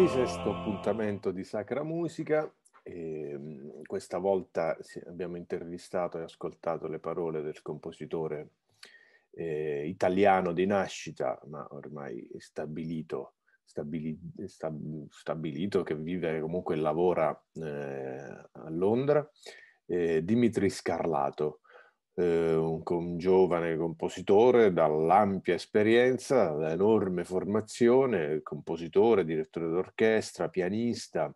Ventisesto appuntamento di Sacra Musica. E ehm, questa volta abbiamo intervistato e ascoltato le parole del compositore eh, italiano di nascita, ma ormai stabilito, stabili, stab, stabilito che vive e comunque lavora eh, a Londra, eh, Dimitri Scarlato eh, un, un, giovane compositore dall'ampia esperienza, da enorme formazione, compositore, direttore d'orchestra, pianista,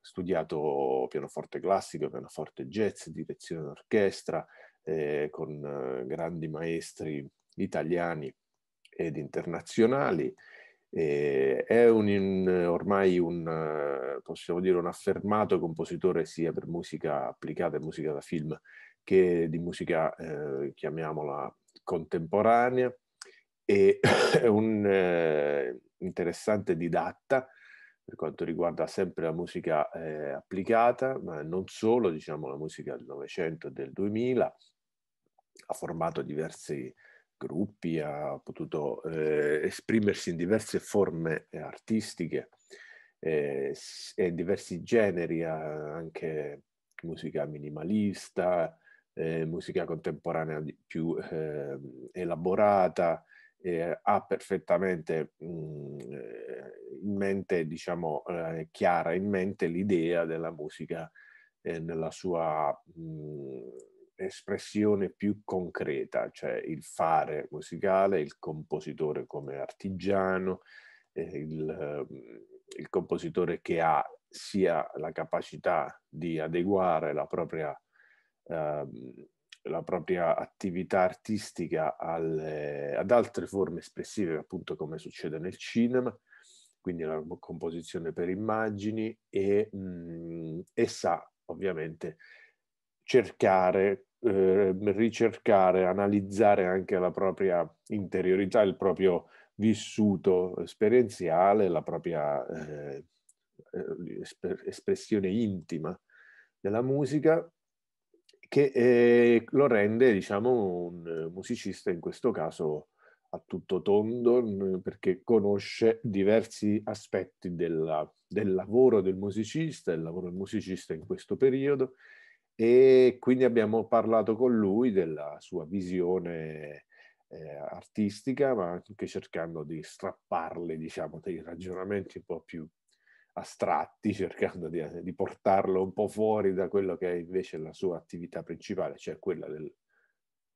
studiato pianoforte classico, pianoforte jazz, direzione d'orchestra, eh, con eh, grandi maestri italiani ed internazionali. Eh, è un, in, ormai un, eh, possiamo dire, un affermato compositore sia per musica applicata e musica da film che di musica eh, chiamiamola contemporanea e un eh, interessante didatta per quanto riguarda sempre la musica eh, applicata, ma non solo, diciamo la musica del Novecento e del 2000, ha formato diversi gruppi, ha potuto eh, esprimersi in diverse forme artistiche eh, e in diversi generi, anche musica minimalista, eh, musica contemporanea più eh, elaborata, eh, ha perfettamente mh, mm, eh, in mente, diciamo, eh, chiara in mente l'idea della musica eh, nella sua mh, mm, espressione più concreta, cioè il fare musicale, il compositore come artigiano, il, ehm, il compositore che ha sia la capacità di adeguare la propria Ehm, la propria attività artistica alle, ad altre forme espressive, appunto come succede nel cinema, quindi la composizione per immagini e, mh, mm, e sa ovviamente cercare, eh, ricercare, analizzare anche la propria interiorità, il proprio vissuto esperienziale, la propria eh, eh espressione intima della musica che eh, lo rende, diciamo, un musicista in questo caso a tutto tondo, perché conosce diversi aspetti della, del lavoro del musicista, il lavoro del musicista in questo periodo, e quindi abbiamo parlato con lui della sua visione eh, artistica, ma anche cercando di strapparle, diciamo, dei ragionamenti un po' più astratti, cercando di, di, portarlo un po' fuori da quello che è invece la sua attività principale, cioè quella del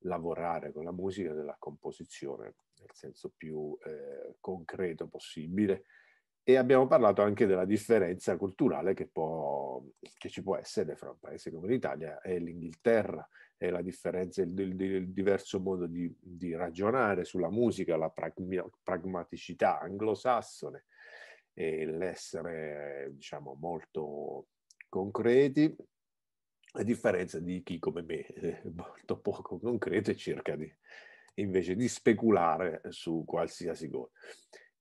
lavorare con la musica, della composizione nel senso più eh, concreto possibile. E abbiamo parlato anche della differenza culturale che, può, che, ci può essere fra un paese come l'Italia e l'Inghilterra, e la differenza, il, il, il diverso modo di, di, ragionare sulla musica, la pragmaticità anglosassone e l'essere, diciamo, molto concreti, a differenza di chi come me è molto poco concreto e cerca di, invece di speculare su qualsiasi cosa.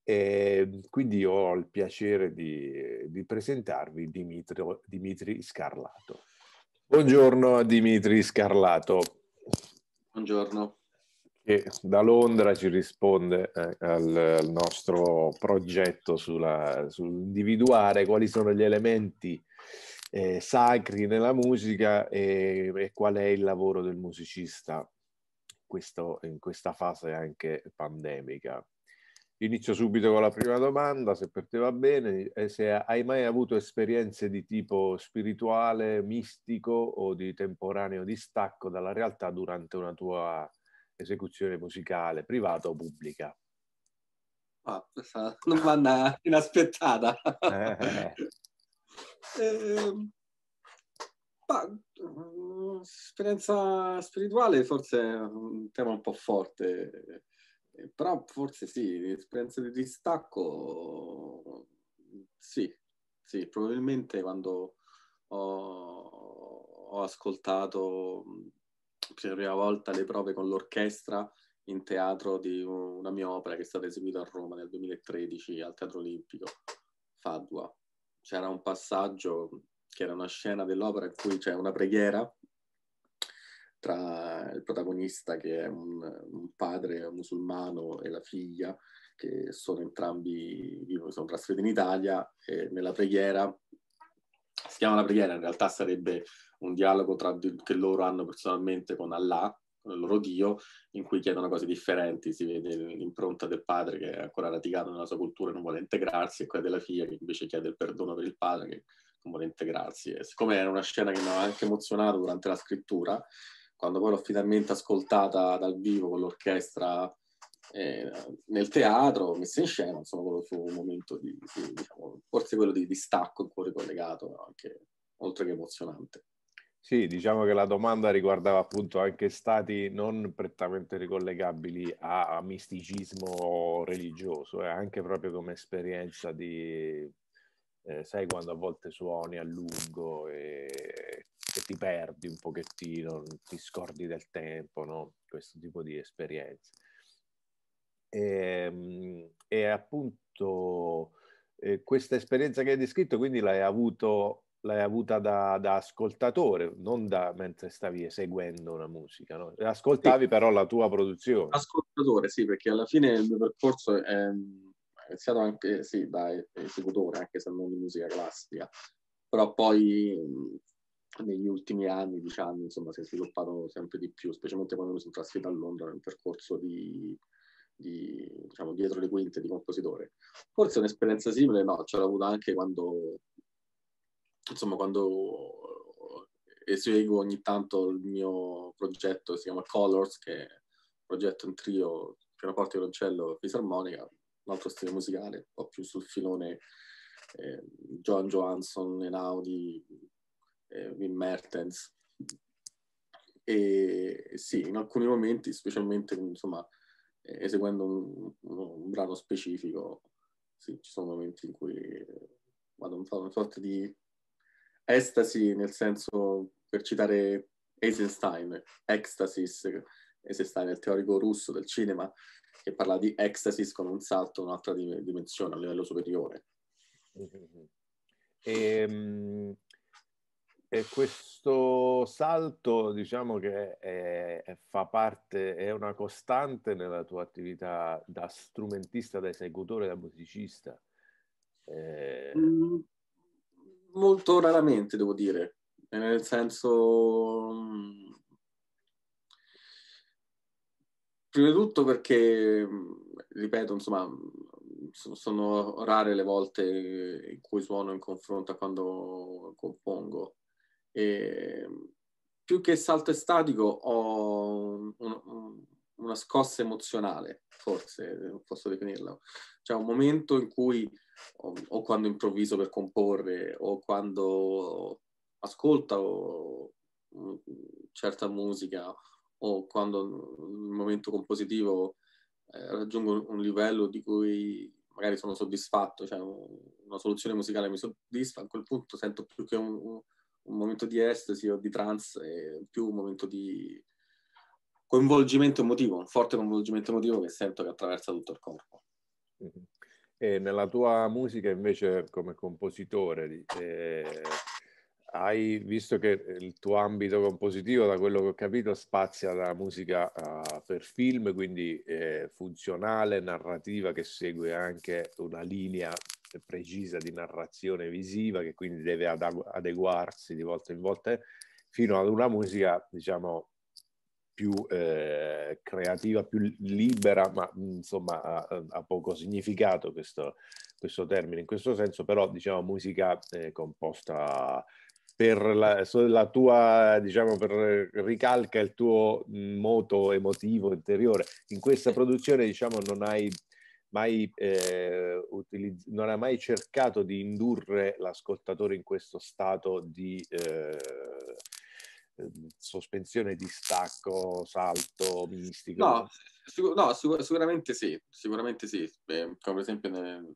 E ehm, quindi ho il piacere di, di presentarvi Dimitri, Dimitri, Scarlato. Buongiorno Dimitri Scarlato. Buongiorno che da Londra ci risponde eh, al, al, nostro progetto sulla, sull'individuare quali sono gli elementi eh, sacri nella musica e, e, qual è il lavoro del musicista Questo, in questa fase anche pandemica. Inizio subito con la prima domanda, se per te va bene, eh, se hai mai avuto esperienze di tipo spirituale, mistico o di temporaneo distacco dalla realtà durante una tua esecuzione musicale, privata o pubblica? Ah, una vanno inaspettata. Eh. eh, ma, mm, esperienza spirituale forse è un tema un po' forte, però forse sì, esperienza di distacco, sì, sì probabilmente quando ho, ho ascoltato per la prima volta le prove con l'orchestra in teatro di una mia opera che è stata eseguita a Roma nel 2013 al Teatro Olimpico, Fadua. C'era un passaggio che era una scena dell'opera in cui c'è una preghiera tra il protagonista che è un, un padre musulmano e la figlia che sono entrambi sono trasferiti in Italia e nella preghiera si chiama la preghiera, in realtà sarebbe un dialogo tra, che loro hanno personalmente con Allah, con il loro Dio, in cui chiedono cose differenti, si vede l'impronta del padre che è ancora radicato nella sua cultura e non vuole integrarsi, e quella della figlia che invece chiede il perdono per il padre che non vuole integrarsi. E siccome era una scena che mi aveva anche emozionato durante la scrittura, quando poi l'ho finalmente ascoltata dal vivo con l'orchestra eh, nel teatro, messa in scena, insomma, quello fu un momento di, di diciamo, forse quello di distacco un po' ricollegato, no? anche, oltre che emozionante. Sì, diciamo che la domanda riguardava appunto anche stati non prettamente ricollegabili a, a misticismo religioso, eh, anche proprio come esperienza di, eh, sai, quando a volte suoni a lungo e, e, ti perdi un pochettino, ti scordi del tempo, no? questo tipo di esperienze. E, ehm, e appunto eh, questa esperienza che hai descritto, quindi l'hai, avuto, l'hai avuta da, da, ascoltatore, non da mentre stavi eseguendo una musica, no? ascoltavi sì. però la tua produzione. Ascoltatore, sì, perché alla fine il mio percorso è iniziato anche sì, da esecutore, anche se non di musica classica, però poi negli ultimi anni, diciamo insomma, si è sviluppato sempre di più, specialmente quando mi sono trasferito a Londra, nel percorso di di, diciamo, dietro le quinte di compositore. Forse un'esperienza simile no, ce l'ho avuta anche quando, insomma, quando eseguo ogni tanto il mio progetto, si chiama Colors, che è un progetto in trio, pianoforte, violoncello, fisarmonica, un altro stile musicale, un po' più sul filone eh, John Johansson, Enaudi, eh, Wim Mertens. E sì, in alcuni momenti, specialmente insomma, eseguendo un, un, un brano specifico, sì, ci sono momenti in cui eh, vado a una sorta di estasi, nel senso, per citare Eisenstein, Ecstasis, Eisenstein è il teorico russo del cinema, che parla di Ecstasis con un salto, un'altra dimensione, a livello superiore. Mm-hmm. E, ehm, e questo salto, diciamo che è, è, fa parte, è una costante nella tua attività da strumentista, da esecutore, da musicista? Eh... Mm, molto raramente, devo dire. Eh, nel senso, mm, prima di tutto perché, mm, ripeto, insomma, sono rare le volte in cui suono in confronto a quando compongo. E ehm, più che salto estatico ho un, un, una scossa emozionale, forse posso definirla. Cioè un momento in cui, o, o quando improvviso per comporre, o quando ascolto mm, certa musica, o quando in un momento compositivo eh, raggiungo un livello di cui magari sono soddisfatto, cioè una soluzione musicale mi soddisfa, a quel punto sento più che un, un momento di estasi o di trans, più un momento di coinvolgimento emotivo, un forte coinvolgimento emotivo che sento che attraversa tutto il corpo. Mm-hmm. E nella tua musica invece come compositore, eh, hai visto che il tuo ambito compositivo, da quello che ho capito, spazia dalla musica uh, per film, quindi eh, funzionale, narrativa, che segue anche una linea precisa di narrazione visiva che quindi deve adeguarsi di volta in volta fino ad una musica, diciamo, più eh, creativa, più libera, ma insomma ha, ha poco significato questo, questo, termine in questo senso, però diciamo musica eh, composta per la, la, tua, diciamo, per ricalca il tuo moto emotivo interiore. In questa produzione, diciamo, non hai mai, eh, utilizz- non ha mai cercato di indurre l'ascoltatore in questo stato di eh, ehm, sospensione, distacco, salto mistico? No, sic- no sic- sicuramente sì, sicuramente sì. Beh, come per esempio, nel...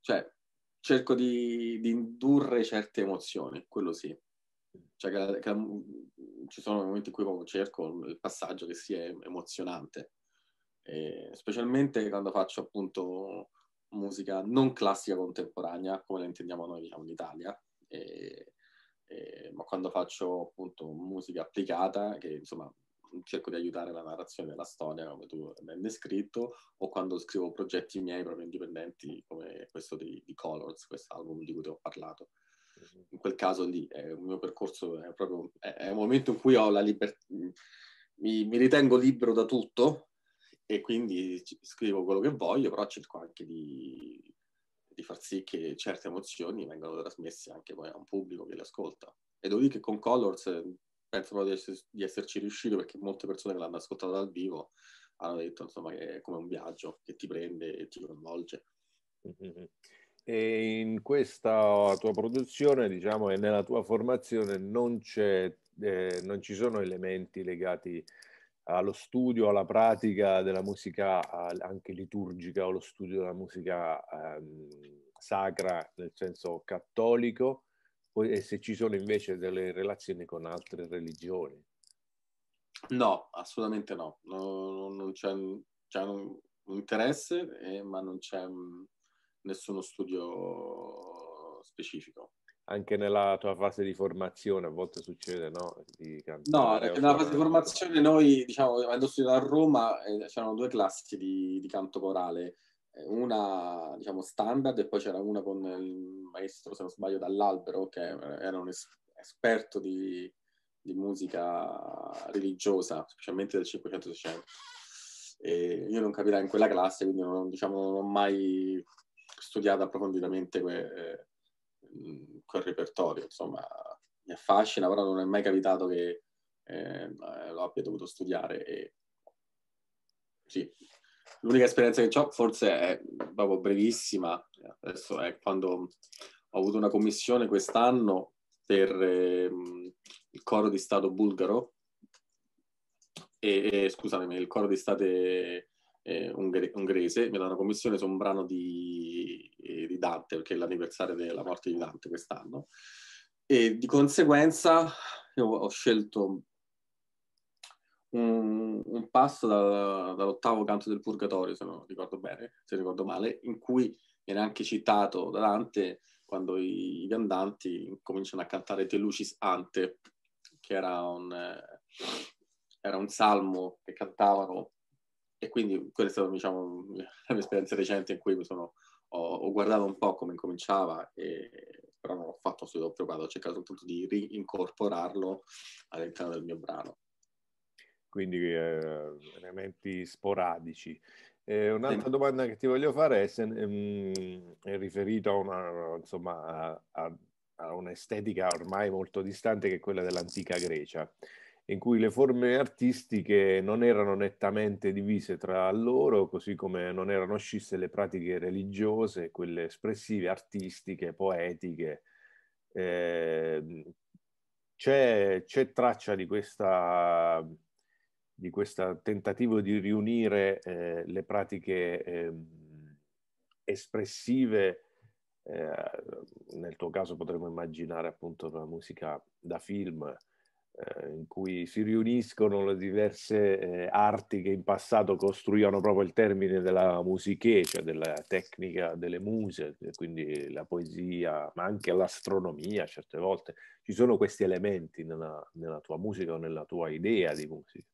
cioè, cerco di, di, indurre certe emozioni, quello sì. Cioè, che che mm, ci sono momenti in cui cerco il passaggio che sia emozionante eh, specialmente quando faccio appunto musica non classica contemporanea, come la intendiamo noi diciamo, in Italia, eh, eh, ma quando faccio appunto musica applicata, che insomma cerco di aiutare la narrazione della storia, come tu hai descritto, o quando scrivo progetti miei proprio indipendenti, come questo di, di Colors, questo album di cui ti ho parlato. Mhm. In quel caso lì eh, il mio percorso è proprio è, è un momento in cui ho la libertà, mi, mi, ritengo libero da tutto, e quindi scrivo quello che voglio, però cerco anche di, di far sì che certe emozioni vengano trasmesse anche poi a un pubblico che le ascolta. E devo dire che con Colors eh, penso proprio di, esserci riuscito perché molte persone che l'hanno ascoltato dal vivo hanno detto insomma che è come un viaggio che ti prende e ti coinvolge. Mm-hmm. E in questa tua produzione, diciamo, e nella tua formazione non, eh, non ci sono elementi legati a allo studio, alla pratica della musica anche liturgica o lo studio della musica ehm, sacra nel senso cattolico e se ci sono invece delle relazioni con altre religioni. No, assolutamente no, no non c'è, c'è cioè, un, un interesse eh, ma non c'è mh, mm, nessuno studio specifico anche nella tua fase di formazione a volte succede, no? no, nella fase di formazione noi, diciamo, avendo studiato a Roma, eh, c'erano due classi di, di, canto corale, eh, una, diciamo, standard e poi c'era una con il maestro, se non sbaglio, dall'albero, che era un es- esperto di, di, musica religiosa, specialmente del 500-600. E io non capirai in quella classe, quindi non, diciamo, non ho mai studiato approfonditamente que- eh, quel repertorio, insomma, mi affascina, però non è mai capitato che eh, lo abbia dovuto studiare. E... Sì. L'unica esperienza che ho forse è proprio brevissima, adesso è quando ho avuto una commissione quest'anno per eh, il coro di Stato bulgaro, e, e, scusami, il coro di State eh, unghe- ungherese, Milano Commissione, su un brano di, eh, di, Dante, perché è l'anniversario della morte di Dante quest'anno. E di conseguenza io ho scelto un, un passo da, dall'ottavo canto del Purgatorio, se non ricordo bene, se ricordo male, in cui viene anche citato da Dante quando i, i viandanti cominciano a cantare Te Lucis Ante, che era un, eh, era un salmo che cantavano e quindi questa è stata diciamo, la mia esperienza recente in cui sono, ho, ho, guardato un po' come cominciava, e, però non l'ho fatto studio preoccupato, ho cercato appunto di rincorporarlo all'interno del mio brano. Quindi eh, elementi sporadici. Eh, un'altra domanda che ti voglio fare è, se, mh, ehm, è riferita a una, insomma, a, a, a un'estetica ormai molto distante che è quella dell'antica Grecia in cui le forme artistiche non erano nettamente divise tra loro, così come non erano scisse le pratiche religiose, quelle espressive, artistiche, poetiche. Eh, c'è, c'è, traccia di, questa, di questo tentativo di riunire eh, le pratiche ehm, eh, espressive nel tuo caso potremmo immaginare appunto la musica da film, eh, in cui si riuniscono le diverse eh, arti che in passato costruivano proprio il termine della musiche, cioè della tecnica delle muse, quindi la poesia, ma anche l'astronomia certe volte. Ci sono questi elementi nella, nella tua musica o nella tua idea di musica?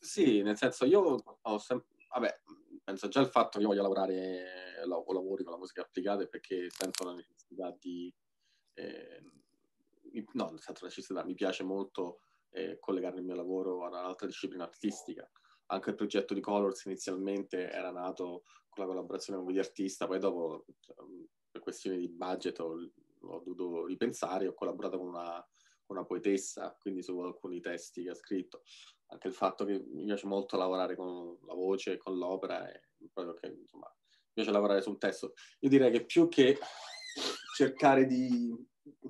Sì, nel senso io ho sempre... Vabbè, penso già al fatto che io voglia lavorare o lavori con la musica applicata perché sento la necessità di... Eh, no, nel senso la cistità, mi piace molto eh, collegare il mio lavoro ad un'altra disciplina artistica. Anche il progetto di Colors inizialmente era nato con la collaborazione con gli artista, poi dopo ehm, per questioni di budget ho, ho dovuto ripensare, ho collaborato con una, una poetessa, quindi su alcuni testi che ha scritto. Anche il fatto che mi piace molto lavorare con la voce, con l'opera, è proprio che insomma, mi piace lavorare sul testo. Io direi che più che cercare di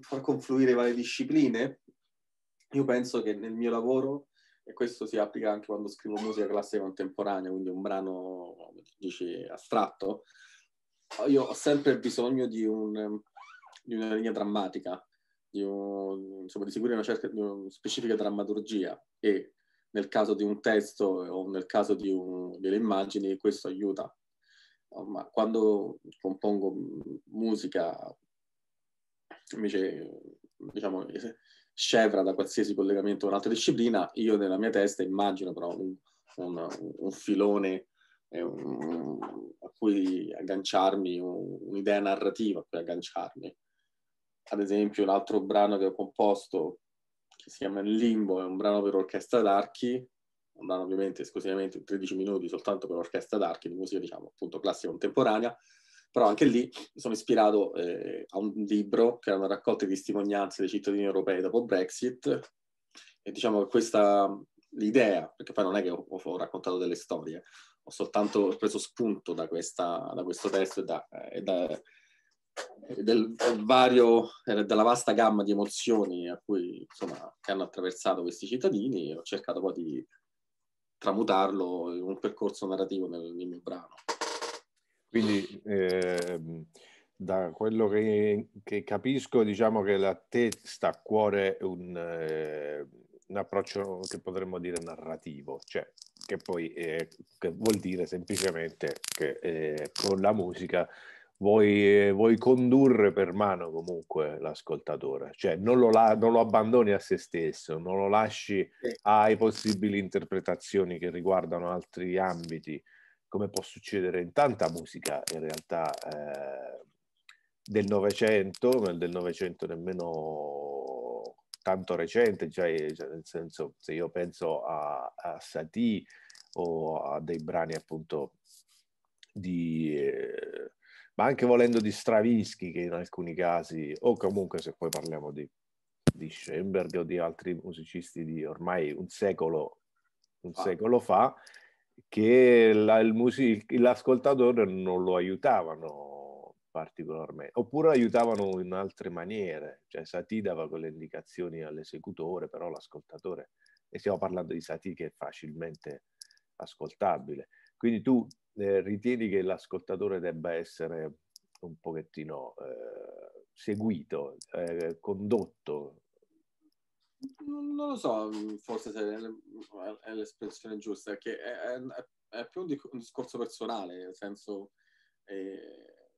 far confluire varie discipline, io penso che nel mio lavoro, e questo si applica anche quando scrivo musica classica contemporanea, quindi un brano, dici, astratto, io ho sempre bisogno di, un, di una linea drammatica, di, un, insomma, di seguire una, cerca, di una specifica drammaturgia e nel caso di un testo o nel caso di un, delle immagini questo aiuta. Ma quando compongo musica invece diciamo, eh, scevra da qualsiasi collegamento con un'altra disciplina, io nella mia testa immagino però un, un, un filone eh, un, a cui agganciarmi, un'idea narrativa a cui agganciarmi. Ad esempio, un altro brano che ho composto, che si chiama Limbo, è un brano per orchestra d'archi, un brano ovviamente esclusivamente 13 minuti soltanto per orchestra d'archi, di musica diciamo appunto classica contemporanea, però anche lì mi sono ispirato eh, a un libro che era una raccolta di testimonianze dei cittadini europei dopo Brexit e diciamo che questa l'idea, perché poi non è che ho, ho raccontato delle storie, ho soltanto preso spunto da, questa, da questo testo e, da, e da, del, vario, eh, della vasta gamma di emozioni a cui, insomma, che hanno attraversato questi cittadini e ho cercato poi di tramutarlo in un percorso narrativo nel, nel mio brano. Quindi eh, da quello che, che, capisco, diciamo che la te sta a cuore un, eh, un approccio che potremmo dire narrativo, cioè che poi eh, che vuol dire semplicemente che eh, con la musica Vuoi, vuoi, condurre per mano comunque l'ascoltatore, cioè non lo, la, non lo, abbandoni a se stesso, non lo lasci ai possibili interpretazioni che riguardano altri ambiti come può succedere in tanta musica in realtà eh, del Novecento, nel del Novecento nemmeno tanto recente, cioè, cioè, nel senso se io penso a, a Satie o a dei brani appunto di... Eh, ma anche volendo di Stravinsky che in alcuni casi, o comunque se poi parliamo di, di Schoenberg o di altri musicisti di ormai un secolo, un ah. secolo fa, che la, music- l'ascoltatore non lo aiutavano particolarmente, oppure aiutavano in altre maniere, cioè Sati dava quelle indicazioni all'esecutore, però l'ascoltatore, e stiamo parlando di Sati che è facilmente ascoltabile, quindi tu eh, ritieni che l'ascoltatore debba essere un pochettino eh, seguito, eh, condotto non, lo so, mm, forse se è l'espressione giusta, che è, è, è più un, dic- un, discorso personale, nel senso eh,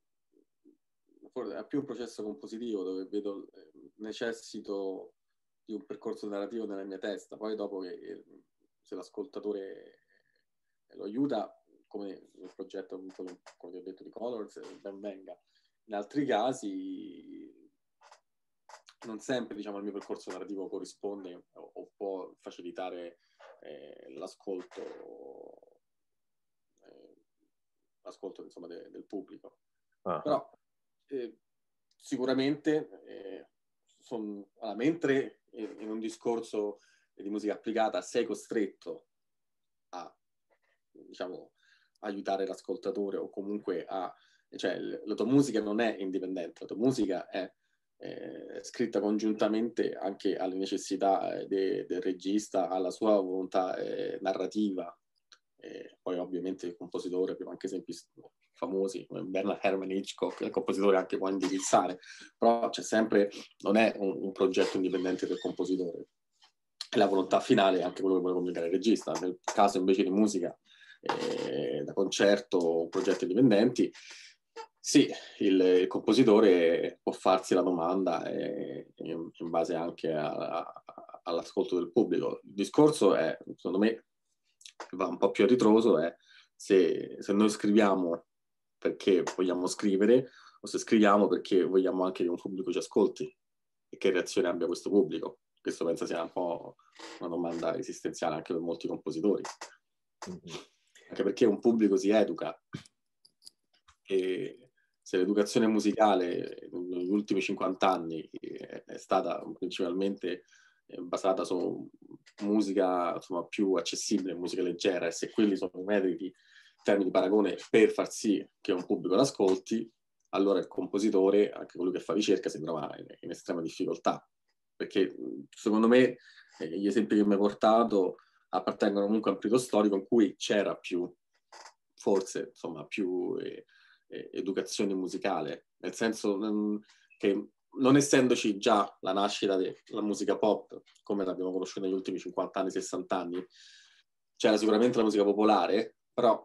è più un processo compositivo dove vedo, eh, necessito di un percorso narrativo nella mia testa, poi dopo che, se l'ascoltatore lo aiuta, come il progetto appunto, come ti ho detto di Colors, ben venga. In altri casi non sempre diciamo, il mio percorso narrativo corrisponde o, o può facilitare eh, l'ascolto, eh, l'ascolto insomma, de, del pubblico. Uh-huh. Però eh, sicuramente, eh, son, allora, mentre in un discorso di musica applicata sei costretto a diciamo, aiutare l'ascoltatore o comunque a... cioè la tua musica non è indipendente, la tua musica è eh, scritta congiuntamente anche alle necessità eh, de, del regista, alla sua volontà eh, narrativa. Eh, poi ovviamente il compositore, abbiamo anche esempi famosi come Bernard Herman Hitchcock, il compositore anche può indirizzare, però c'è sempre, non è un, un progetto indipendente del compositore. è La volontà finale è anche quello che vuole comunicare il regista. Nel caso invece di musica eh, da concerto o progetti indipendenti, sì, il, il, compositore può farsi la domanda e, eh, in, in, base anche a, a, all'ascolto del pubblico. Il discorso è, secondo me, va un po' più a ritroso, è se, se noi scriviamo perché vogliamo scrivere o se scriviamo perché vogliamo anche che un pubblico ci ascolti e che reazione abbia questo pubblico. Questo penso sia un po' una domanda esistenziale anche per molti compositori. Mm-hmm. Anche perché un pubblico si educa e se l'educazione musicale negli ultimi 50 anni eh, è stata principalmente eh, basata su musica insomma, più accessibile, musica leggera, e se quelli sono i metodi in termini di paragone per far sì che un pubblico l'ascolti, allora il compositore, anche colui che fa ricerca, si trova in, in estrema difficoltà. Perché secondo me eh, gli esempi che mi hai portato appartengono comunque a un periodo storico in cui c'era più, forse, insomma, più eh, educazione musicale, nel senso mm, che non essendoci già la nascita della musica pop, come l'abbiamo conosciuta negli ultimi 50 anni, 60 anni, c'era sicuramente la musica popolare, però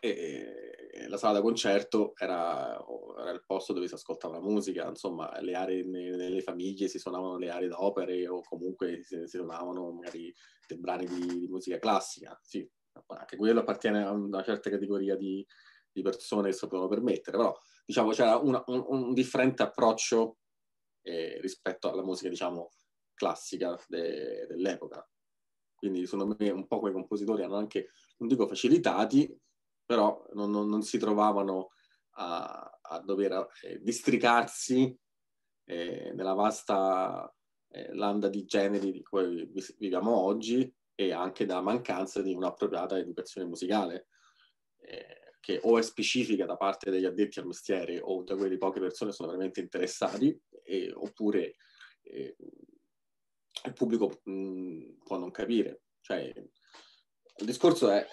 eh, la sala da concerto era, era, il posto dove si ascoltava la musica, insomma, le aree nelle famiglie si suonavano le aree d'opere o comunque si, si suonavano magari dei brani di, di musica classica, sì, anche quello appartiene a una certa categoria di, di persone che si potevano permettere, però diciamo c'era una, un, un, differente approccio eh, rispetto alla musica, diciamo, classica de, dell'epoca. Quindi secondo me un po' quei compositori hanno anche, non dico facilitati, però non, non, non si trovavano a, a dover eh, districarsi eh, nella vasta eh, landa di generi di cui viviamo oggi e anche dalla mancanza di un'appropriata educazione musicale. Eh, che o è specifica da parte degli addetti al mestiere o da quelle poche persone sono veramente interessati, e, oppure eh, il pubblico mh, può non capire. Cioè, il discorso è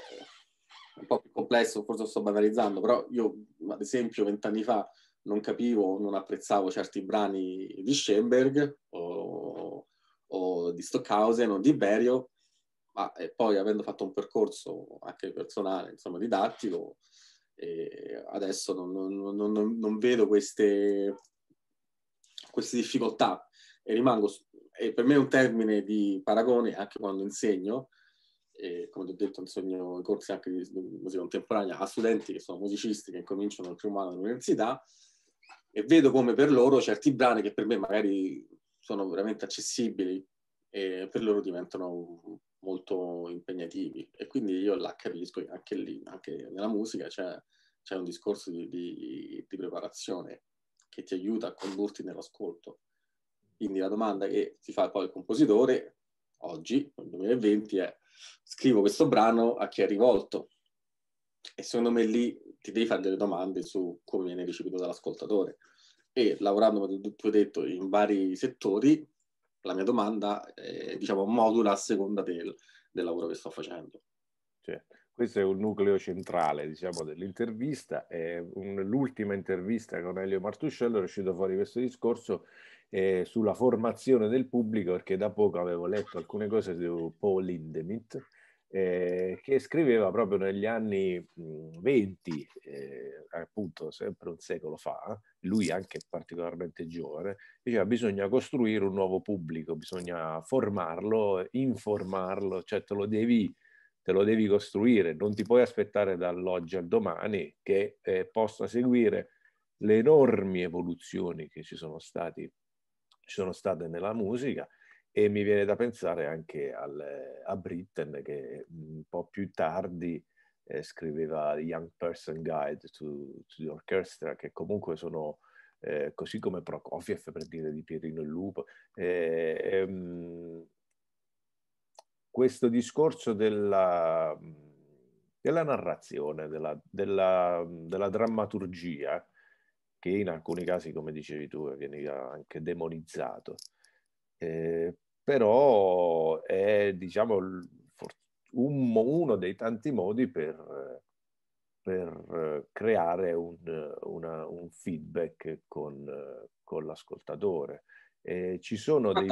un po' più complesso, forse lo sto banalizzando, però io, ad esempio, vent'anni fa non capivo, non apprezzavo certi brani di Schoenberg o, o di Stockhausen o di Berio, ma eh, poi avendo fatto un percorso anche personale, insomma, didattico, eh, adesso non, non, non, non vedo queste, queste, difficoltà e rimango, e per me è un termine di paragone anche quando insegno, e come ti ho detto insegno i corsi anche di musica contemporanea a studenti che sono musicisti che cominciano il primo anno all'università e vedo come per loro certi brani che per me magari sono veramente accessibili e per loro diventano molto impegnativi e quindi io la capisco anche lì, anche nella musica c'è, c'è un discorso di, di, di, preparazione che ti aiuta a condurti nell'ascolto. Quindi la domanda che si fa poi il compositore oggi, nel 2020, è scrivo questo brano a chi è rivolto e secondo me lì ti devi fare delle domande su come viene ricevuto dall'ascoltatore e lavorando, come tu hai detto, in vari settori la mia domanda eh, diciamo, modula a seconda del, del lavoro che sto facendo. Certo. Questo è un nucleo centrale diciamo, dell'intervista. Un, l'ultima intervista con Elio Martuscello è uscito fuori questo discorso eh, sulla formazione del pubblico, perché da poco avevo letto alcune cose su Paul Indemit, eh, che scriveva proprio negli anni 20, eh, appunto sempre un secolo fa, lui anche particolarmente giovane, diceva bisogna costruire un nuovo pubblico, bisogna formarlo, informarlo, cioè te lo devi, te lo devi costruire, non ti puoi aspettare dall'oggi al domani che eh, possa seguire le enormi evoluzioni che ci sono, stati, ci sono state nella musica e mi viene da pensare anche al, a Britten che un po' più tardi eh, scriveva Young Person Guide to, to the Orchestra, che comunque sono, eh, così come Prokofiev per dire di Pierino il Lupo, eh, ehm, questo discorso della, della narrazione, della, della, della drammaturgia, che in alcuni casi, come dicevi tu, viene anche demonizzato, eh, però è diciamo un, uno dei tanti modi per, per eh, creare un, una, un, feedback con, con l'ascoltatore. Eh, ci sono dei...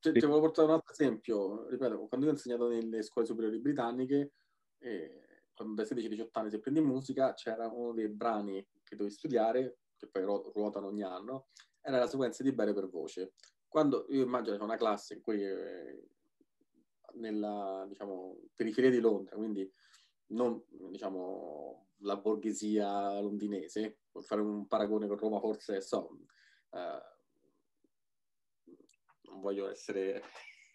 Ti, ti volevo portare un altro esempio, ripeto, quando io ho insegnato nelle scuole superiori britanniche, eh, quando dai 16-18 anni si prende musica, c'era uno dei brani che dovevi studiare, che poi ruotano ogni anno, era la sequenza di Bere per voce quando io immagino c'è una classe in cui eh, nella diciamo, periferia di Londra, quindi non diciamo, la borghesia londinese, per fare un paragone con Roma forse so, eh, non voglio essere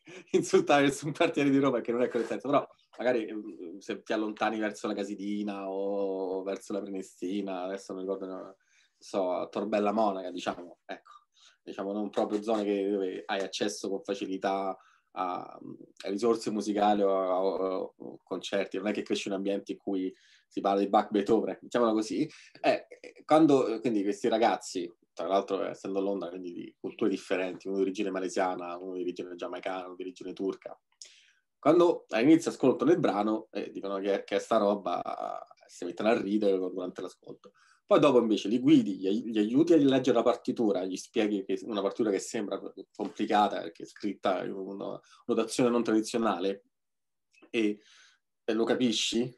insultare nessun quartiere di Roma perché non è quello senso, però magari mm, se ti allontani verso la Casidina o verso la Prenestina, adesso non ricordo, so, Torbella Monaca, diciamo, ecco, diciamo, non proprio zone che, dove hai accesso con facilità a, a risorse musicali o a, a, a, concerti, non è che cresci in ambienti in cui si parla di Bach Beethoven, diciamola così, eh, quando quindi questi ragazzi, tra l'altro essendo a Londra, quindi di culture differenti, uno di origine malesiana, uno di origine giamaicana, uno di origine turca, quando all'inizio ascoltano il brano eh, dicono che, che è sta roba, eh, si mettono a ridere durante l'ascolto. Poi dopo invece li guidi, gli, aiuti a leggere la partitura, gli spieghi che una partitura che sembra complicata perché è scritta in una notazione non tradizionale e lo capisci.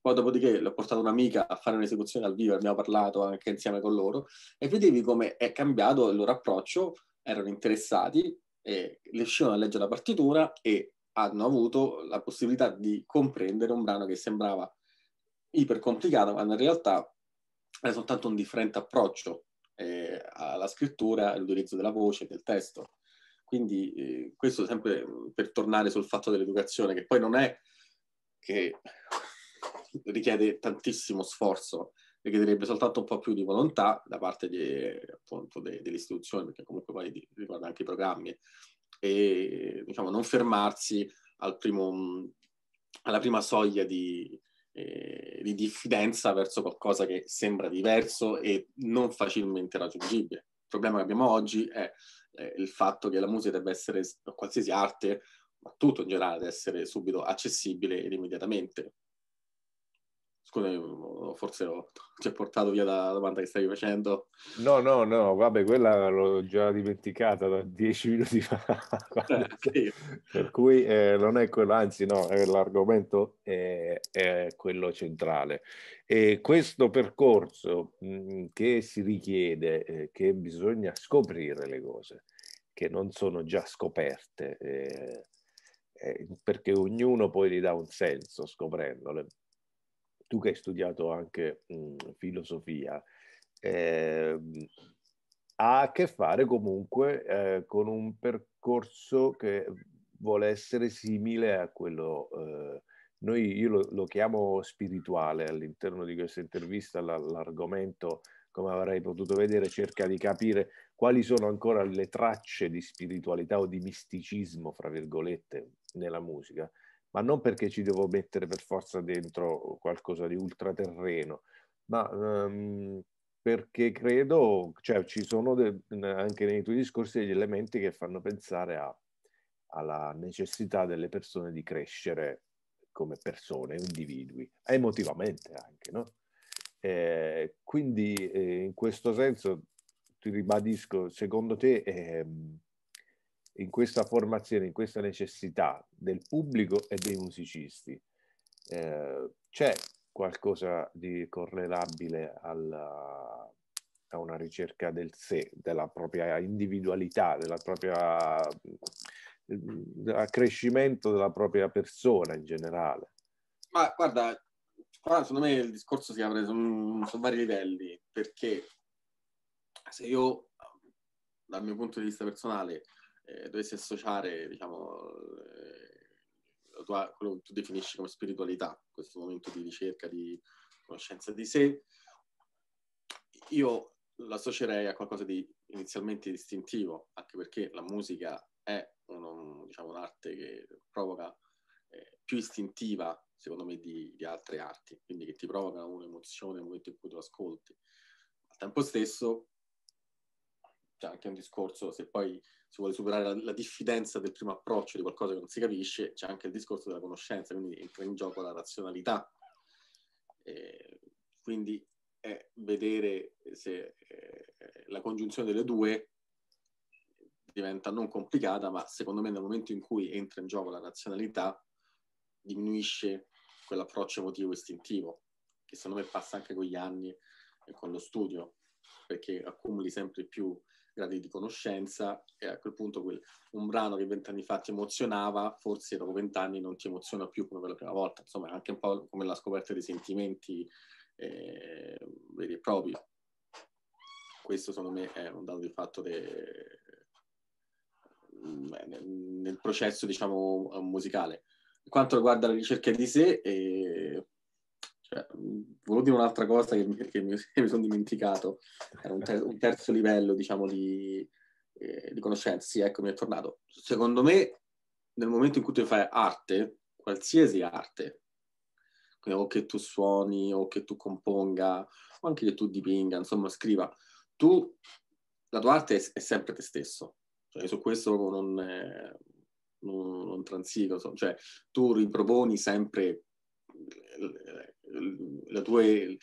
Poi dopodiché l'ho portato un'amica a fare un'esecuzione al vivo, abbiamo parlato anche insieme con loro e vedevi come è cambiato il loro approccio, erano interessati, e riuscivano a leggere la partitura e hanno avuto la possibilità di comprendere un brano che sembrava iper complicato, ma in realtà è soltanto un differente approccio eh, alla scrittura, all'utilizzo della voce, del testo. Quindi eh, questo sempre per tornare sul fatto dell'educazione, che poi non è che richiede tantissimo sforzo, richiederebbe soltanto un po' più di volontà da parte di, appunto, de, delle istituzioni, perché comunque poi riguarda anche i programmi, e diciamo non fermarsi al primo, alla prima soglia di, eh, di diffidenza verso qualcosa che sembra diverso e non facilmente raggiungibile. Il problema che abbiamo oggi è eh, il fatto che la musica debba essere, qualsiasi arte, ma tutto in generale, deve essere subito accessibile ed immediatamente. Scusami, forse ho, ti ho portato via la domanda che stavi facendo. No, no, no, vabbè, quella l'ho già dimenticata da dieci minuti fa. Eh, sì. Per cui eh, non è quello, anzi no, eh, l'argomento è, è, quello centrale. E questo percorso mh, mm, che si richiede, eh, che bisogna scoprire le cose, che non sono già scoperte, eh, eh perché ognuno poi gli dà un senso scoprendole tu che hai studiato anche mh, mm, filosofia, eh, ha a che fare comunque eh, con un percorso che vuole essere simile a quello, eh, noi, io lo, lo, chiamo spirituale all'interno di questa intervista, la, l'argomento come avrei potuto vedere, cerca di capire quali sono ancora le tracce di spiritualità o di misticismo, fra virgolette, nella musica ma non perché ci devo mettere per forza dentro qualcosa di ultraterreno, ma um, perché credo, cioè ci sono de, anche nei tuoi discorsi degli elementi che fanno pensare a, alla necessità delle persone di crescere come persone, individui, emotivamente anche, no? Eh, quindi eh, in questo senso ti ribadisco, secondo te... Eh, in questa formazione, in questa necessità del pubblico e dei musicisti. Eh, c'è qualcosa di correlabile alla, a una ricerca del sé, della propria individualità, della propria mm, accrescimento della propria persona in generale. Ma guarda, qua secondo me il discorso si apre su, mm, su vari livelli, perché se io dal mio punto di vista personale eh, dovessi associare, diciamo, eh, tua, quello che tu definisci come spiritualità, questo momento di ricerca, di conoscenza di sé, io l'associerei a qualcosa di inizialmente distintivo, anche perché la musica è uno, diciamo, un'arte che provoca eh, più istintiva, secondo me, di, di, altre arti, quindi che ti provoca un'emozione nel momento in cui tu ascolti. Al tempo stesso c'è anche un discorso, se poi si vuole superare la, la, diffidenza del primo approccio di qualcosa che non si capisce, c'è anche il discorso della conoscenza, quindi entra in gioco la razionalità. Eh, quindi è vedere se eh, la congiunzione delle due diventa non complicata, ma secondo me nel momento in cui entra in gioco la razionalità, diminuisce quell'approccio emotivo istintivo, che secondo me passa anche con gli anni e con lo studio perché accumuli sempre più gradi di conoscenza e a quel punto quel, un brano che vent'anni fa ti emozionava, forse dopo vent'anni non ti emoziona più come per la prima volta, insomma è anche un po' come la scoperta dei sentimenti eh, veri e propri. Questo secondo me è un dato di fatto de... Mm, nel processo diciamo musicale. quanto riguarda la ricerca di sé, eh, cioè, volevo dire un'altra cosa che mi, che mi, mi sono dimenticato, era un, eh. ter- un, terzo livello, diciamo, di, eh, di conoscenza. Sì, ecco, mi è tornato. Secondo me, nel momento in cui tu fai arte, qualsiasi arte, quindi o che tu suoni, o che tu componga, o anche che tu dipinga, insomma, scriva, tu, la tua arte è, è sempre te stesso. Cioè, su questo non, eh, non, non transigo, cioè, tu riproponi sempre eh, tue,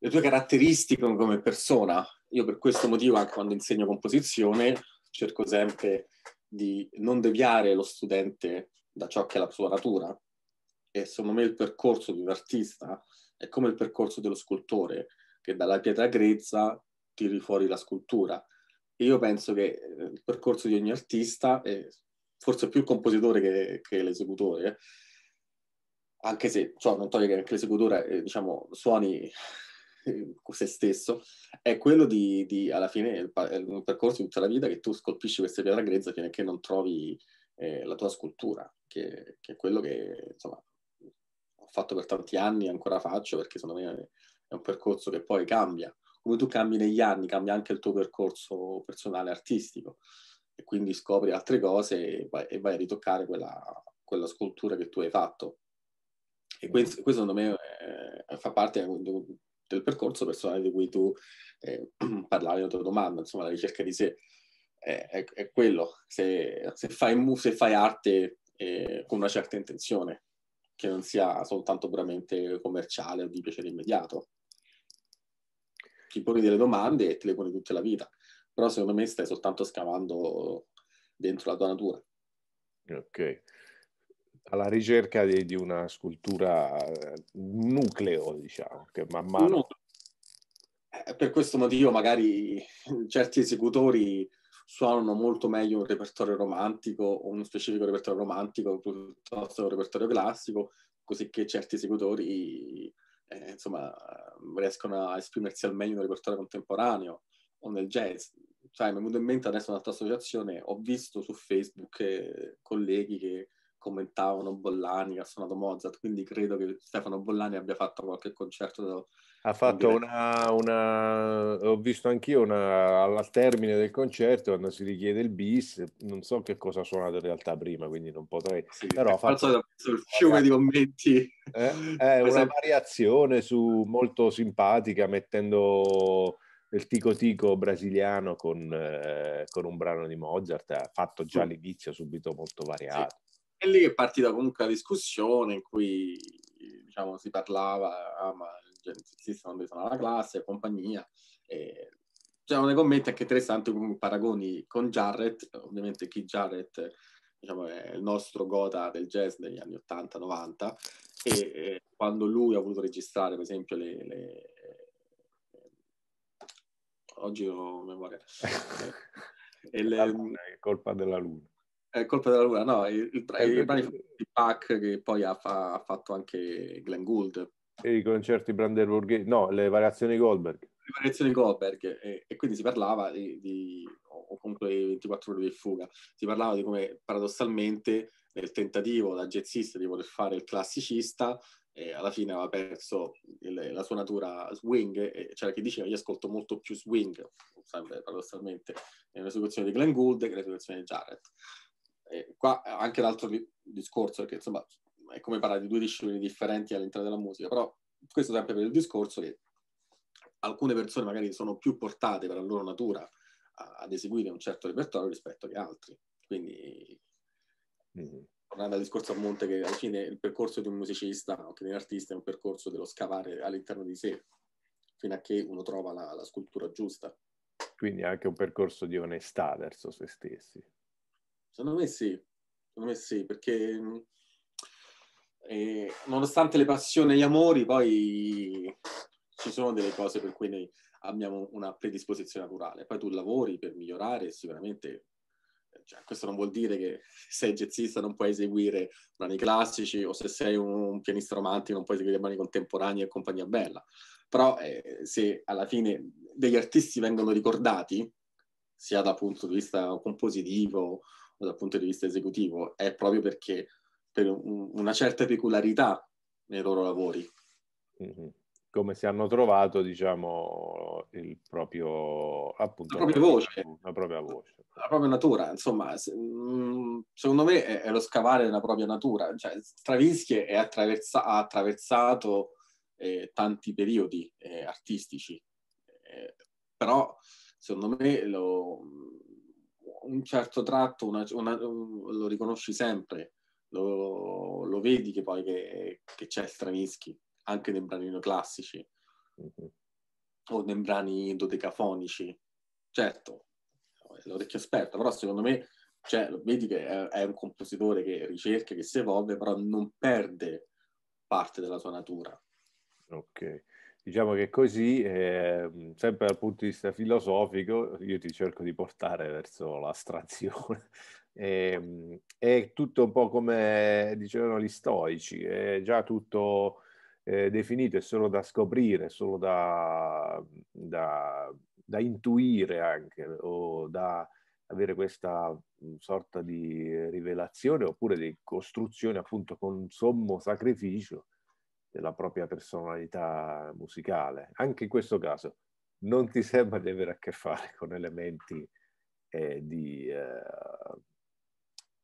le tue caratteristiche come persona. Io per questo motivo, anche quando insegno composizione, cerco sempre di non deviare lo studente da ciò che è la sua natura. E secondo me il percorso di un artista è come il percorso dello scultore, che dalla pietra grezza tiri fuori la scultura. E io penso che eh, il percorso di ogni artista, è forse più il compositore che, che l'esecutore, anche se ciò non toglie che l'esecutore, eh, diciamo, suoni eh, se stesso, è quello di, di alla fine, il, pa- il percorso di tutta la vita che tu scolpisci queste pietre grezze che non trovi eh, la tua scultura, che, che, è quello che, insomma, ho fatto per tanti anni e ancora faccio, perché secondo me è un percorso che poi cambia. Come tu cambi negli anni, cambia anche il tuo percorso personale artistico e quindi scopri altre cose e vai, e vai a ritoccare quella, quella scultura che tu hai fatto e questo, questo secondo me eh, fa parte del percorso personale di cui tu eh, parlavi nella tua domanda, insomma la ricerca di sé è, eh, è, è quello, se, se, fai, se, fai, arte eh, con una certa intenzione, che non sia soltanto puramente commerciale o di piacere immediato. Ti poni delle domande e te le poni tutta la vita, però secondo me stai soltanto scavando dentro la tua natura. Ok alla ricerca di, di, una scultura eh, nucleo, diciamo, che man mano... Eh, per questo motivo magari certi esecutori suonano molto meglio un repertorio romantico o uno specifico repertorio romantico piuttosto che un repertorio classico, così che certi esecutori eh, insomma, riescono a esprimersi al meglio nel repertorio contemporaneo o nel jazz. Sai, mi è venuto in mente adesso un'altra associazione, ho visto su Facebook eh, colleghi che commentavano Bollani, che ha suonato Mozart, quindi credo che Stefano Bollani abbia fatto qualche concerto. Ha fatto una, una, ho visto anch'io una, al termine del concerto, quando si richiede il bis, non so che cosa ha suonato in realtà prima, quindi non potrei... Sì, Però ha fatto il fiume di commenti. Eh? È eh, una variazione su, molto simpatica, mettendo il tico tico brasiliano con, eh, con, un brano di Mozart, fatto già all'inizio subito molto variato. Sì è lì che è partita comunque la discussione in cui diciamo, si parlava, ah, ma i genetisti non sono classe e compagnia. E c'erano dei commenti anche interessanti con paragoni con Jarrett, ovviamente chi Jarrett diciamo, è il nostro gota del jazz degli anni 80-90 e quando lui ha voluto registrare per esempio le, le... oggi ho memoria e le... è colpa della luna è colpa della luna, no, il, il, il, eh, il brani di Bach che poi ha, fa, ha, fatto anche Glenn Gould. E I concerti Brandenburg, no, le variazioni Goldberg. Le variazioni Goldberg, e, e quindi si parlava di, di o comunque i 24 ore di fuga, si parlava di come paradossalmente nel tentativo da jazzista di voler fare il classicista, eh, alla fine aveva perso il, la sua natura swing, e c'era chi diceva io ascolto molto più swing, sempre paradossalmente, nella situazione di Glenn Gould che nella situazione di Jarrett eh, qua anche l'altro discorso, perché insomma è come parlare di due discipline differenti all'interno della musica, però questo è sempre per il discorso che alcune persone magari sono più portate per la loro natura a, ad eseguire un certo repertorio rispetto che altri. Quindi, mm. tornando al discorso a monte, che alla fine il percorso di un musicista o di un artista è un percorso dello scavare all'interno di sé, fino a che uno trova la, la scultura giusta. Quindi anche un percorso di onestà verso se stessi. Secondo me sì, secondo me sì, perché mm, eh, nonostante le passioni e gli amori, poi ci sono delle cose per cui noi abbiamo una predisposizione naturale. Poi tu lavori per migliorare sicuramente eh, cioè, questo non vuol dire che se sei jazzista non puoi eseguire brani classici o se sei un, pianista romantico non puoi eseguire brani contemporanei e compagnia bella. Però eh, se alla fine degli artisti vengono ricordati, sia dal punto di vista compositivo dal punto di vista esecutivo, è proprio perché per un, una certa peculiarità nei loro lavori. Mm-hmm. Come se hanno trovato, diciamo, il proprio, appunto, la propria voce. La propria voce. La propria natura, insomma, se, mh, mm, secondo me è, è, lo scavare della propria natura. Cioè, Stravinsky è attraversa- ha attraversato eh, tanti periodi eh, artistici, eh, però secondo me lo, un certo tratto una, una, lo riconosci sempre, lo, lo, vedi che poi che, che c'è Stravinsky anche nei brani classici mm-hmm. o nei brani dodecafonici. Certo, l'orecchio esperto, però secondo me cioè, vedi che è, è, un compositore che ricerca, che si evolve, però non perde parte della sua natura. Ok diciamo che così, eh, sempre dal punto di vista filosofico, io ti cerco di portare verso l'astrazione. e, ehm, è tutto un po' come dicevano gli stoici, è già tutto eh, definito, è solo da scoprire, solo da, da, da intuire anche, o da avere questa mm, sorta di rivelazione oppure di costruzione appunto con sommo sacrificio della propria personalità musicale. Anche in questo caso non ti sembra di avere a che fare con elementi eh, di, eh,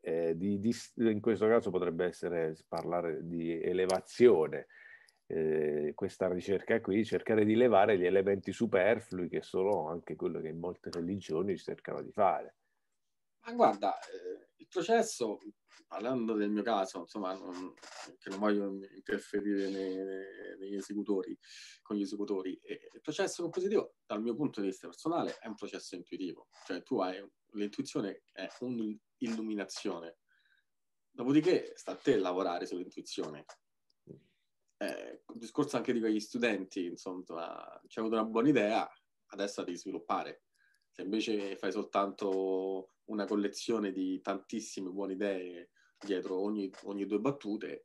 eh di, di, in questo caso potrebbe essere parlare di elevazione. Eh, questa ricerca qui, cercare di levare gli elementi superflui che sono anche quello che in molte religioni cercano di fare. Ma guarda, eh, il processo, parlando del mio caso, insomma, non, che non voglio interferire nei, negli esecutori, con gli esecutori, eh, il processo compositivo, dal mio punto di vista personale, è un processo intuitivo, cioè tu hai l'intuizione è un'illuminazione. Dopodiché sta a te lavorare sull'intuizione. Eh, discorso anche di quegli studenti, insomma, c'è avuto una buona idea, adesso la devi sviluppare. Se invece fai soltanto una collezione di tantissime buone idee dietro ogni, ogni due battute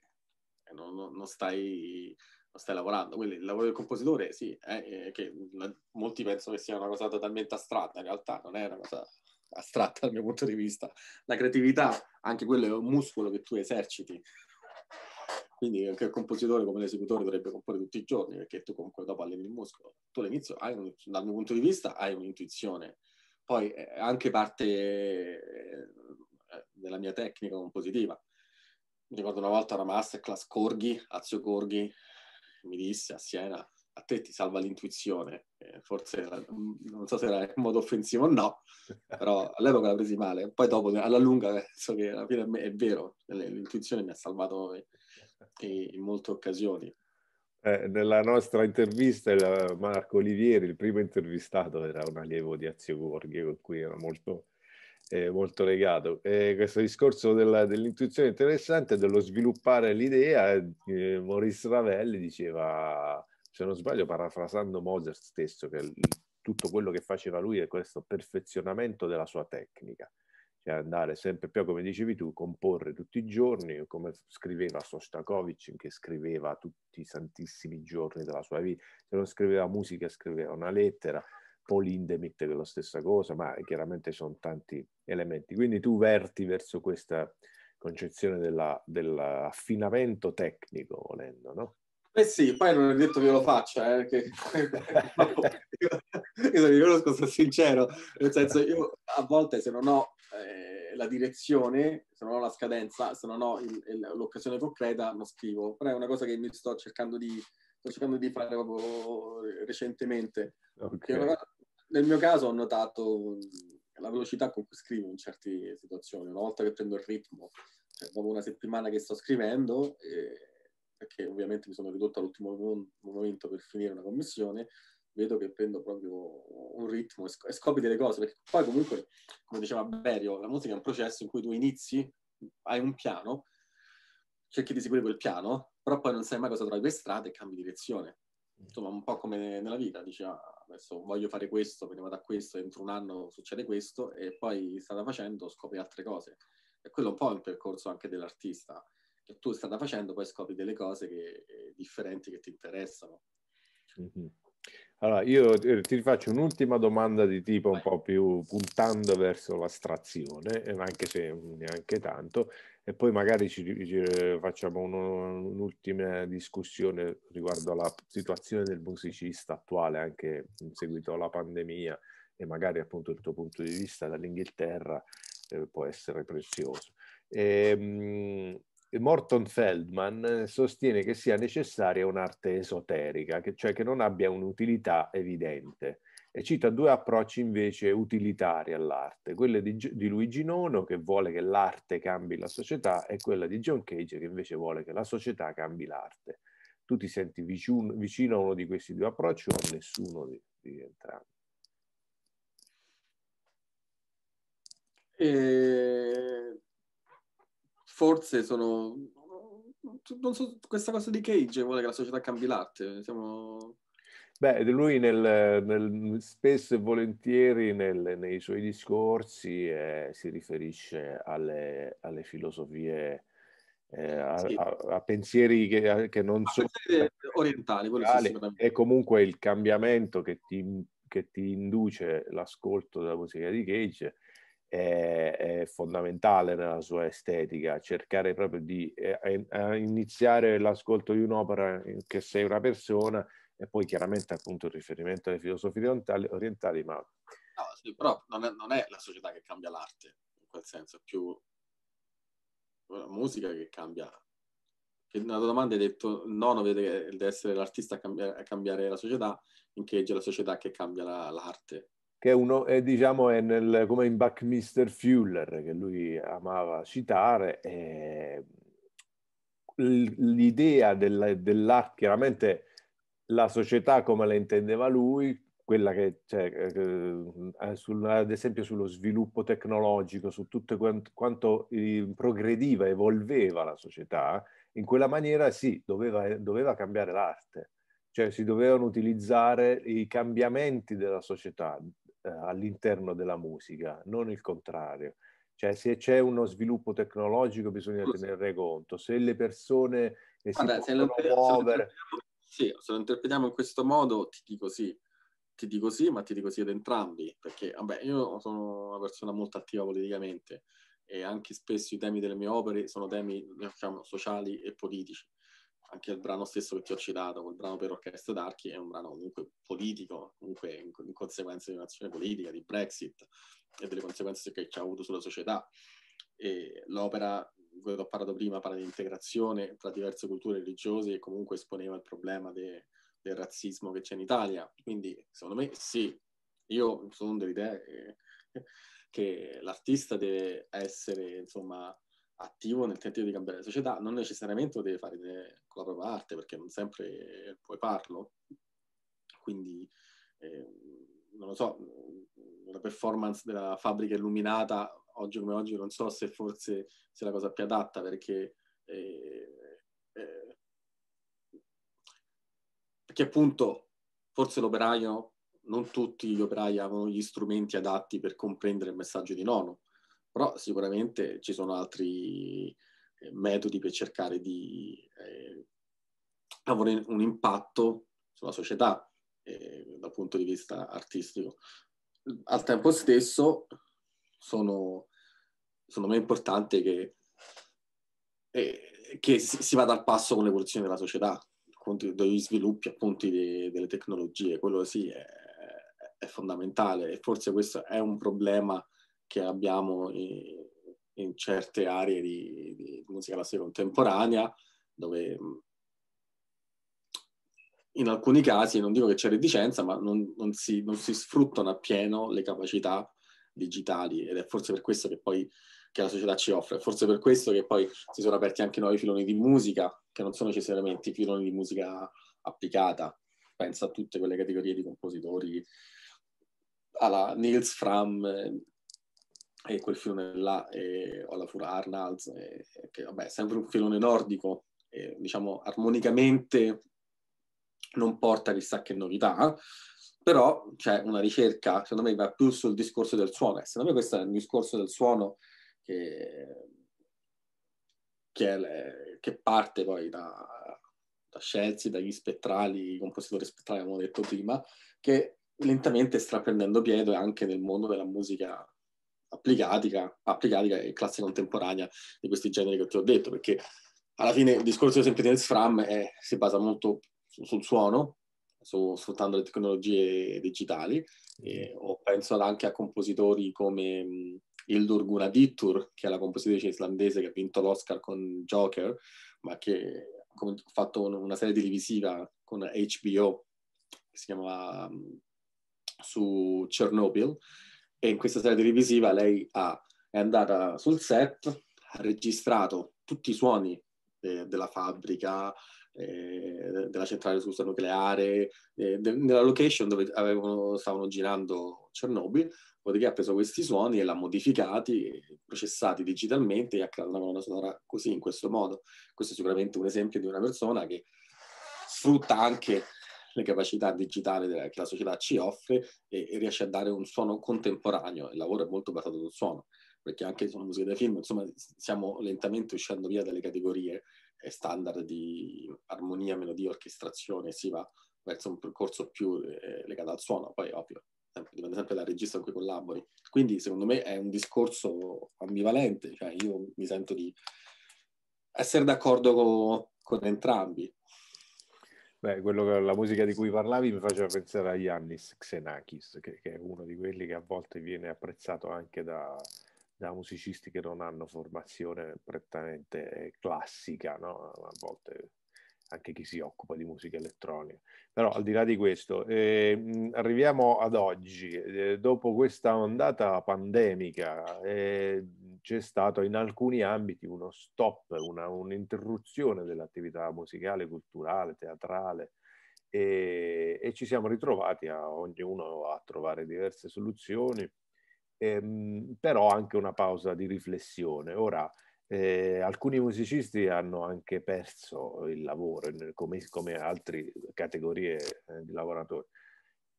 e non, non, non, stai, non, stai, lavorando. Quindi il lavoro del compositore, sì, è, è che la, molti pensano che sia una cosa totalmente astratta, in realtà non è una cosa astratta dal mio punto di vista. La creatività, anche quello è un muscolo che tu eserciti. Quindi anche il compositore come l'esecutore dovrebbe comporre tutti i giorni perché tu comunque dopo alleni il muscolo. Tu all'inizio hai, un, dal mio punto di vista, hai un'intuizione poi è eh, anche parte eh, della mia tecnica compositiva. Mi ricordo una volta una masterclass Corghi, Azio Corghi, mi disse a Siena, a te ti salva l'intuizione, eh, forse mm, non so se era in modo offensivo o no, però all'epoca la presi male, poi dopo alla lunga penso che alla fine è vero, l'intuizione mi ha salvato in molte occasioni. Eh, nella nostra intervista eh, Marco Olivieri, il primo intervistato, era un allievo di Azio Gorghi con cui era molto, eh, molto legato. Eh, questo discorso della, dell'intuizione interessante, dello sviluppare l'idea, eh, Maurice Ravelli diceva, se non sbaglio parafrasando Mozart stesso, che tutto quello che faceva lui è questo perfezionamento della sua tecnica cioè andare sempre più, come dicevi tu, comporre tutti i giorni, come scriveva Sostakovic, che scriveva tutti i santissimi giorni della sua vita, se non scriveva musica scriveva una lettera, Paul Indemit è la stessa cosa, ma chiaramente sono tanti elementi. Quindi tu verti verso questa concezione dell'affinamento tecnico, volendo, no? Eh sì, poi non è detto che io lo faccia, eh, perché io, io, io sono sincero, nel senso io a volte se non ho eh, la direzione, se non ho la scadenza, se non ho il, il, l'occasione concreta, non scrivo. Però è una cosa che mi sto cercando di, sto cercando di fare proprio recentemente. Okay. Cosa, nel mio caso ho notato la velocità con cui scrivo in certe situazioni, una volta che prendo il ritmo, cioè dopo una settimana che sto scrivendo, eh, perché ovviamente mi sono ridotto all'ultimo momento per finire una commissione, vedo che prendo proprio un ritmo e scopri delle cose, perché poi comunque, come diceva Berio, la musica è un processo in cui tu inizi, hai un piano, cerchi di seguire quel piano, però poi non sai mai cosa trovi per strada e cambi direzione. Insomma, un po' come nella vita, dici ah, adesso voglio fare questo, me ne vado a questo, entro un anno succede questo e poi strada facendo scopri altre cose. E quello un po' il percorso anche dell'artista, che tu strada facendo poi scopri delle cose che, eh, differenti che ti interessano. Mm-hmm. Allora, io eh, ti faccio un'ultima domanda di tipo un po' più puntando verso l'astrazione, eh, anche se neanche tanto, e poi magari ci, ci eh, facciamo un, un'ultima discussione riguardo alla situazione del musicista attuale, anche in seguito alla pandemia, e magari appunto il tuo punto di vista dall'Inghilterra eh, può essere prezioso. E, ehm, Morton Feldman eh, sostiene che sia necessaria un'arte esoterica, che, cioè che non abbia un'utilità evidente, e cita due approcci invece utilitari all'arte, quello di, di, Luigi Nono che vuole che l'arte cambi la società e quella di John Cage che invece vuole che la società cambi l'arte. Tu ti senti vicino, vicino a uno di questi due approcci o a nessuno di, di entrambi? Eh, forse sono... Non so, questa cosa di Cage vuole che la società cambi l'arte. Siamo... Beh, lui nel, nel, spesso e volentieri nel, nei suoi discorsi eh, si riferisce alle, alle filosofie, eh, a, sì. a, a, pensieri che, che non a sono... orientali. E comunque il cambiamento che ti, che ti induce l'ascolto della musica di Cage è, fondamentale nella sua estetica, cercare proprio di eh, iniziare l'ascolto di un'opera che sei una persona e poi chiaramente appunto il riferimento alle filosofie orientali, orientali ma... No, sì, però non è, non è, la società che cambia l'arte, in quel senso, più la musica che cambia. Una domanda hai detto, no, non vede che deve essere l'artista a cambiare, a cambiare la società, in che è la società che cambia la, l'arte che è uno, è, eh, diciamo, è nel, come in Buckminster Fuller, che lui amava citare. Eh, l'idea della, dell'arte, chiaramente la società come la intendeva lui, quella che c'è, cioè, eh, eh, ad esempio sullo sviluppo tecnologico, su tutto quanto, ehm, progrediva, evolveva la società, in quella maniera sì, doveva, doveva cambiare l'arte, cioè si dovevano utilizzare i cambiamenti della società, eh, all'interno della musica, non il contrario. Cioè, se c'è uno sviluppo tecnologico bisogna Scusa. tenerne conto. Se le persone le Guarda, se lo, muovere... Se lo, sì, se lo interpretiamo in questo modo, ti dico sì. Ti dico sì, ma ti dico sì ad entrambi, perché vabbè, io sono una persona molto attiva politicamente e anche spesso i temi delle mie opere sono temi diciamo, sociali e politici anche il brano stesso che ti ho citato, quel brano per orchestra d'archi, è un brano comunque politico, comunque in, in conseguenza di un'azione politica, di Brexit e delle conseguenze che ci ha avuto sulla società. E l'opera, quello che ho parlato prima, parla di integrazione tra diverse culture religiose e comunque esponeva il problema de, del razzismo che c'è in Italia. Quindi, secondo me, sì, io sono dell'idea che, che l'artista deve essere, insomma, attivo nel tentativo di cambiare la società, non necessariamente lo deve fare con la propria arte, perché non sempre puoi farlo. Quindi, eh, non lo so, la performance della fabbrica illuminata, oggi come oggi, non so se forse sia la cosa più adatta, perché... Eh, eh, perché appunto forse l'operaio, non tutti gli operai avevano gli strumenti adatti per comprendere il messaggio di Nono, però sicuramente ci sono altri eh, metodi per cercare di eh, avere un impatto sulla società eh, dal punto di vista artistico. Al tempo stesso sono, secondo me, è importante che, eh, che si, si, vada al passo con l'evoluzione della società, con gli sviluppi appunto di, delle tecnologie, quello sì è, è fondamentale e forse questo è un problema che abbiamo in, in certe aree di, di, musica classica contemporanea, dove in alcuni casi, non dico che c'è reticenza, ma non, non, si, non si sfruttano appieno le capacità digitali ed è forse per questo che poi che la società ci offre. Forse per questo che poi si sono aperti anche nuovi filoni di musica, che non sono necessariamente filoni di musica applicata. Pensa a tutte quelle categorie di compositori, alla Nils Fram, eh, e quel filone là, e Olafur Arnalds, e, che vabbè è sempre un filone nordico, e, diciamo armonicamente non porta chissà che novità, però c'è una ricerca, secondo me va più sul discorso del suono, e secondo me questo è un discorso del suono che, che, le, che parte poi da, da Scelsi, dagli spettrali, i compositori spettrali, come ho detto prima, che lentamente sta prendendo piede anche nel mondo della musica applicatica, applicatica e classe contemporanea di questi generi che ti ho detto, perché alla fine il discorso sempre di SRAM è, si basa molto su, sul suono, su, sfruttando le tecnologie digitali, e, o penso anche a compositori come mh, Hildur Gunadittur, che è la compositrice islandese che ha vinto l'Oscar con Joker, ma che ha fatto una serie televisiva con HBO, che si chiama su Chernobyl, e in questa serie televisiva lei ha, è andata sul set, ha registrato tutti i suoni eh, della fabbrica, eh, della centrale russa nucleare, eh, de, nella location dove avevano, stavano girando Chernobyl, dopodiché ha preso questi suoni e l'ha modificati, processati digitalmente e ha creato una colonna sonora così, in questo modo. Questo è sicuramente un esempio di una persona che sfrutta anche le capacità digitali che la società ci offre e, e riesce a dare un suono contemporaneo. Il lavoro è molto basato sul suono, perché anche sulla musica dei film, insomma, stiamo lentamente uscendo via dalle categorie eh, standard di armonia, melodia, orchestrazione, si va verso un percorso più eh, legato al suono, poi ovvio, sempre, dipende sempre dal regista con cui collabori. Quindi secondo me è un discorso ambivalente, cioè io mi sento di essere d'accordo con, con entrambi, Beh, quello, la musica di cui parlavi mi faceva pensare a Yannis Xenakis, che, che, è uno di quelli che a volte viene apprezzato anche da, da musicisti che non hanno formazione prettamente classica, no? a volte anche chi si occupa di musica elettronica. Però al di là di questo, eh, arriviamo ad oggi, eh, dopo questa ondata pandemica, eh, c'è stato in alcuni ambiti uno stop, una, un'interruzione dell'attività musicale, culturale, teatrale e, e ci siamo ritrovati a ognuno a trovare diverse soluzioni, ehm, però anche una pausa di riflessione. Ora, eh, alcuni musicisti hanno anche perso il lavoro, come, come altre categorie eh, di lavoratori.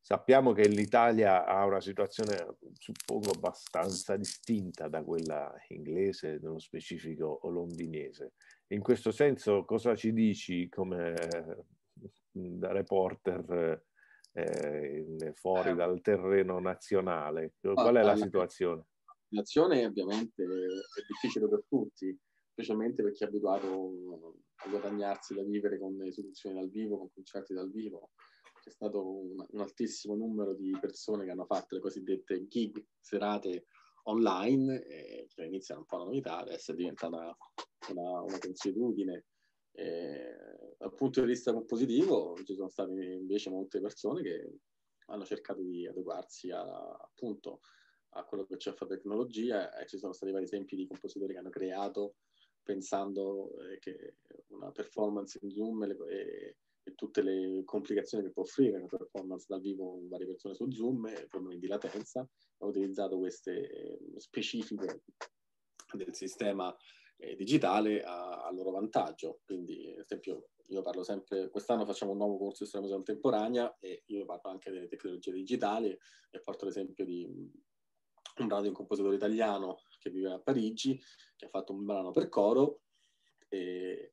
Sappiamo che l'Italia ha una situazione, suppongo, abbastanza distinta da quella inglese, nello specifico londinese. In questo senso, cosa ci dici come eh, da reporter eh, fuori eh. dal terreno nazionale? Qual è la situazione? La situazione ovviamente è difficile per tutti, specialmente per chi è abituato a guadagnarsi da vivere con esibizioni dal vivo, con concerti dal vivo c'è stato un, un, altissimo numero di persone che hanno fatto le cosiddette gig serate online, eh, che cioè, iniziano un po' la novità, adesso è diventata una, una consuetudine. dal punto di vista compositivo ci sono state invece molte persone che hanno cercato di adeguarsi a, appunto a quello che c'è fra tecnologia e ci sono stati vari esempi di compositori che hanno creato pensando eh, che una performance in Zoom e, e tutte le complicazioni che può offrire una performance dal vivo con varie persone su Zoom e problemi di latenza, ho utilizzato queste eh, specifiche del sistema eh, digitale a, a, loro vantaggio. Quindi, ad esempio, io parlo sempre, quest'anno facciamo un nuovo corso di storia contemporanea e io parlo anche delle tecnologie digitali e porto l'esempio di un brano di un compositore italiano che vive a Parigi, che ha fatto un brano per coro e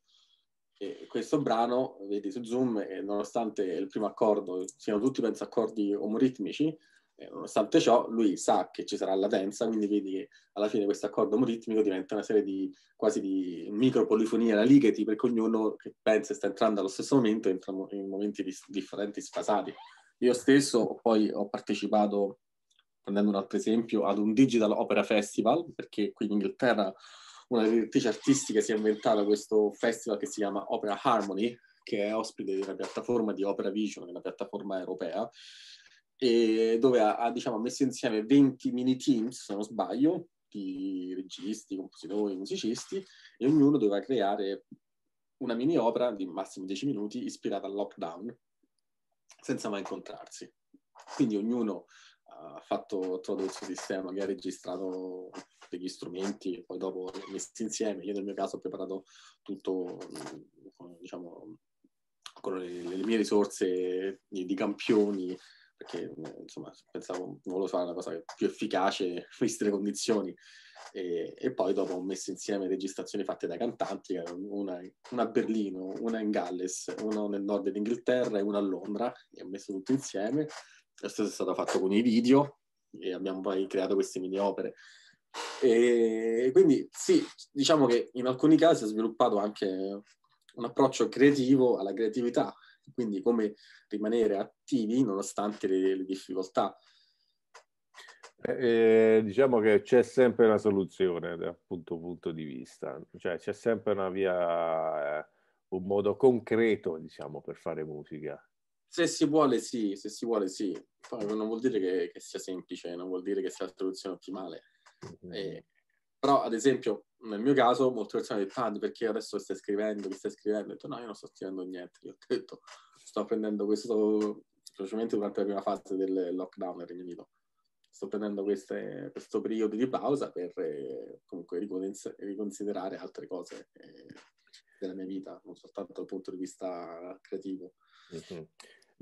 e questo brano, vedi su Zoom, nonostante il primo accordo siano tutti, penso, accordi omoritmici, eh, nonostante ciò lui sa che ci sarà latenza, quindi vedi che alla fine questo accordo omoritmico diventa una serie di quasi di micro polifonie analigheti, perché ognuno che pensa e sta entrando allo stesso momento entra in momenti dis- differenti, sfasati. Io stesso poi ho partecipato, prendendo un altro esempio, ad un Digital Opera Festival, perché qui in Inghilterra una direttrice artistica si è inventata questo festival che si chiama Opera Harmony, che è ospite della piattaforma di Opera Vision, che è una piattaforma europea, e dove ha, ha diciamo, messo insieme 20 mini teams, se non sbaglio, di registi, compositori, musicisti, e ognuno doveva creare una mini opera di massimo 10 minuti ispirata al lockdown, senza mai incontrarsi. Quindi ognuno ha fatto todo il suo sistema, che ha registrato degli strumenti e poi dopo messi insieme. Io nel mio caso ho preparato tutto, mm, diciamo, con le, le mie risorse di, di campioni, perché mm, insomma pensavo volevo fare una cosa più efficace viste le condizioni e, e, poi dopo ho messo insieme registrazioni fatte da cantanti una, una, a Berlino, una in Galles una nel nord dell'Inghilterra e una a Londra e ho messo tutto insieme lo stesso è stato fatto con i video e abbiamo poi creato queste mini opere. E quindi sì, diciamo che in alcuni casi ha sviluppato anche un approccio creativo alla creatività, quindi come rimanere attivi nonostante le, le difficoltà. Eh, eh diciamo che c'è sempre una soluzione dal punto, punto di vista, cioè c'è sempre una via, eh, un modo concreto diciamo, per fare musica se si vuole sì, se si vuole sì, poi non vuol dire che, che sia semplice, non vuol dire che sia la soluzione ottimale. Mm-hmm. E, eh, però ad esempio nel mio caso molte persone hanno detto ah, perché adesso stai scrivendo, mi stai scrivendo? Ho detto no, io non sto scrivendo niente, io ho detto sto prendendo questo, specialmente durante la prima fase del lockdown nel Regno Unito, sto prendendo queste, questo periodo di pausa per eh, comunque riconsiderare altre cose eh, della mia vita, non soltanto dal punto di vista creativo. Mm-hmm.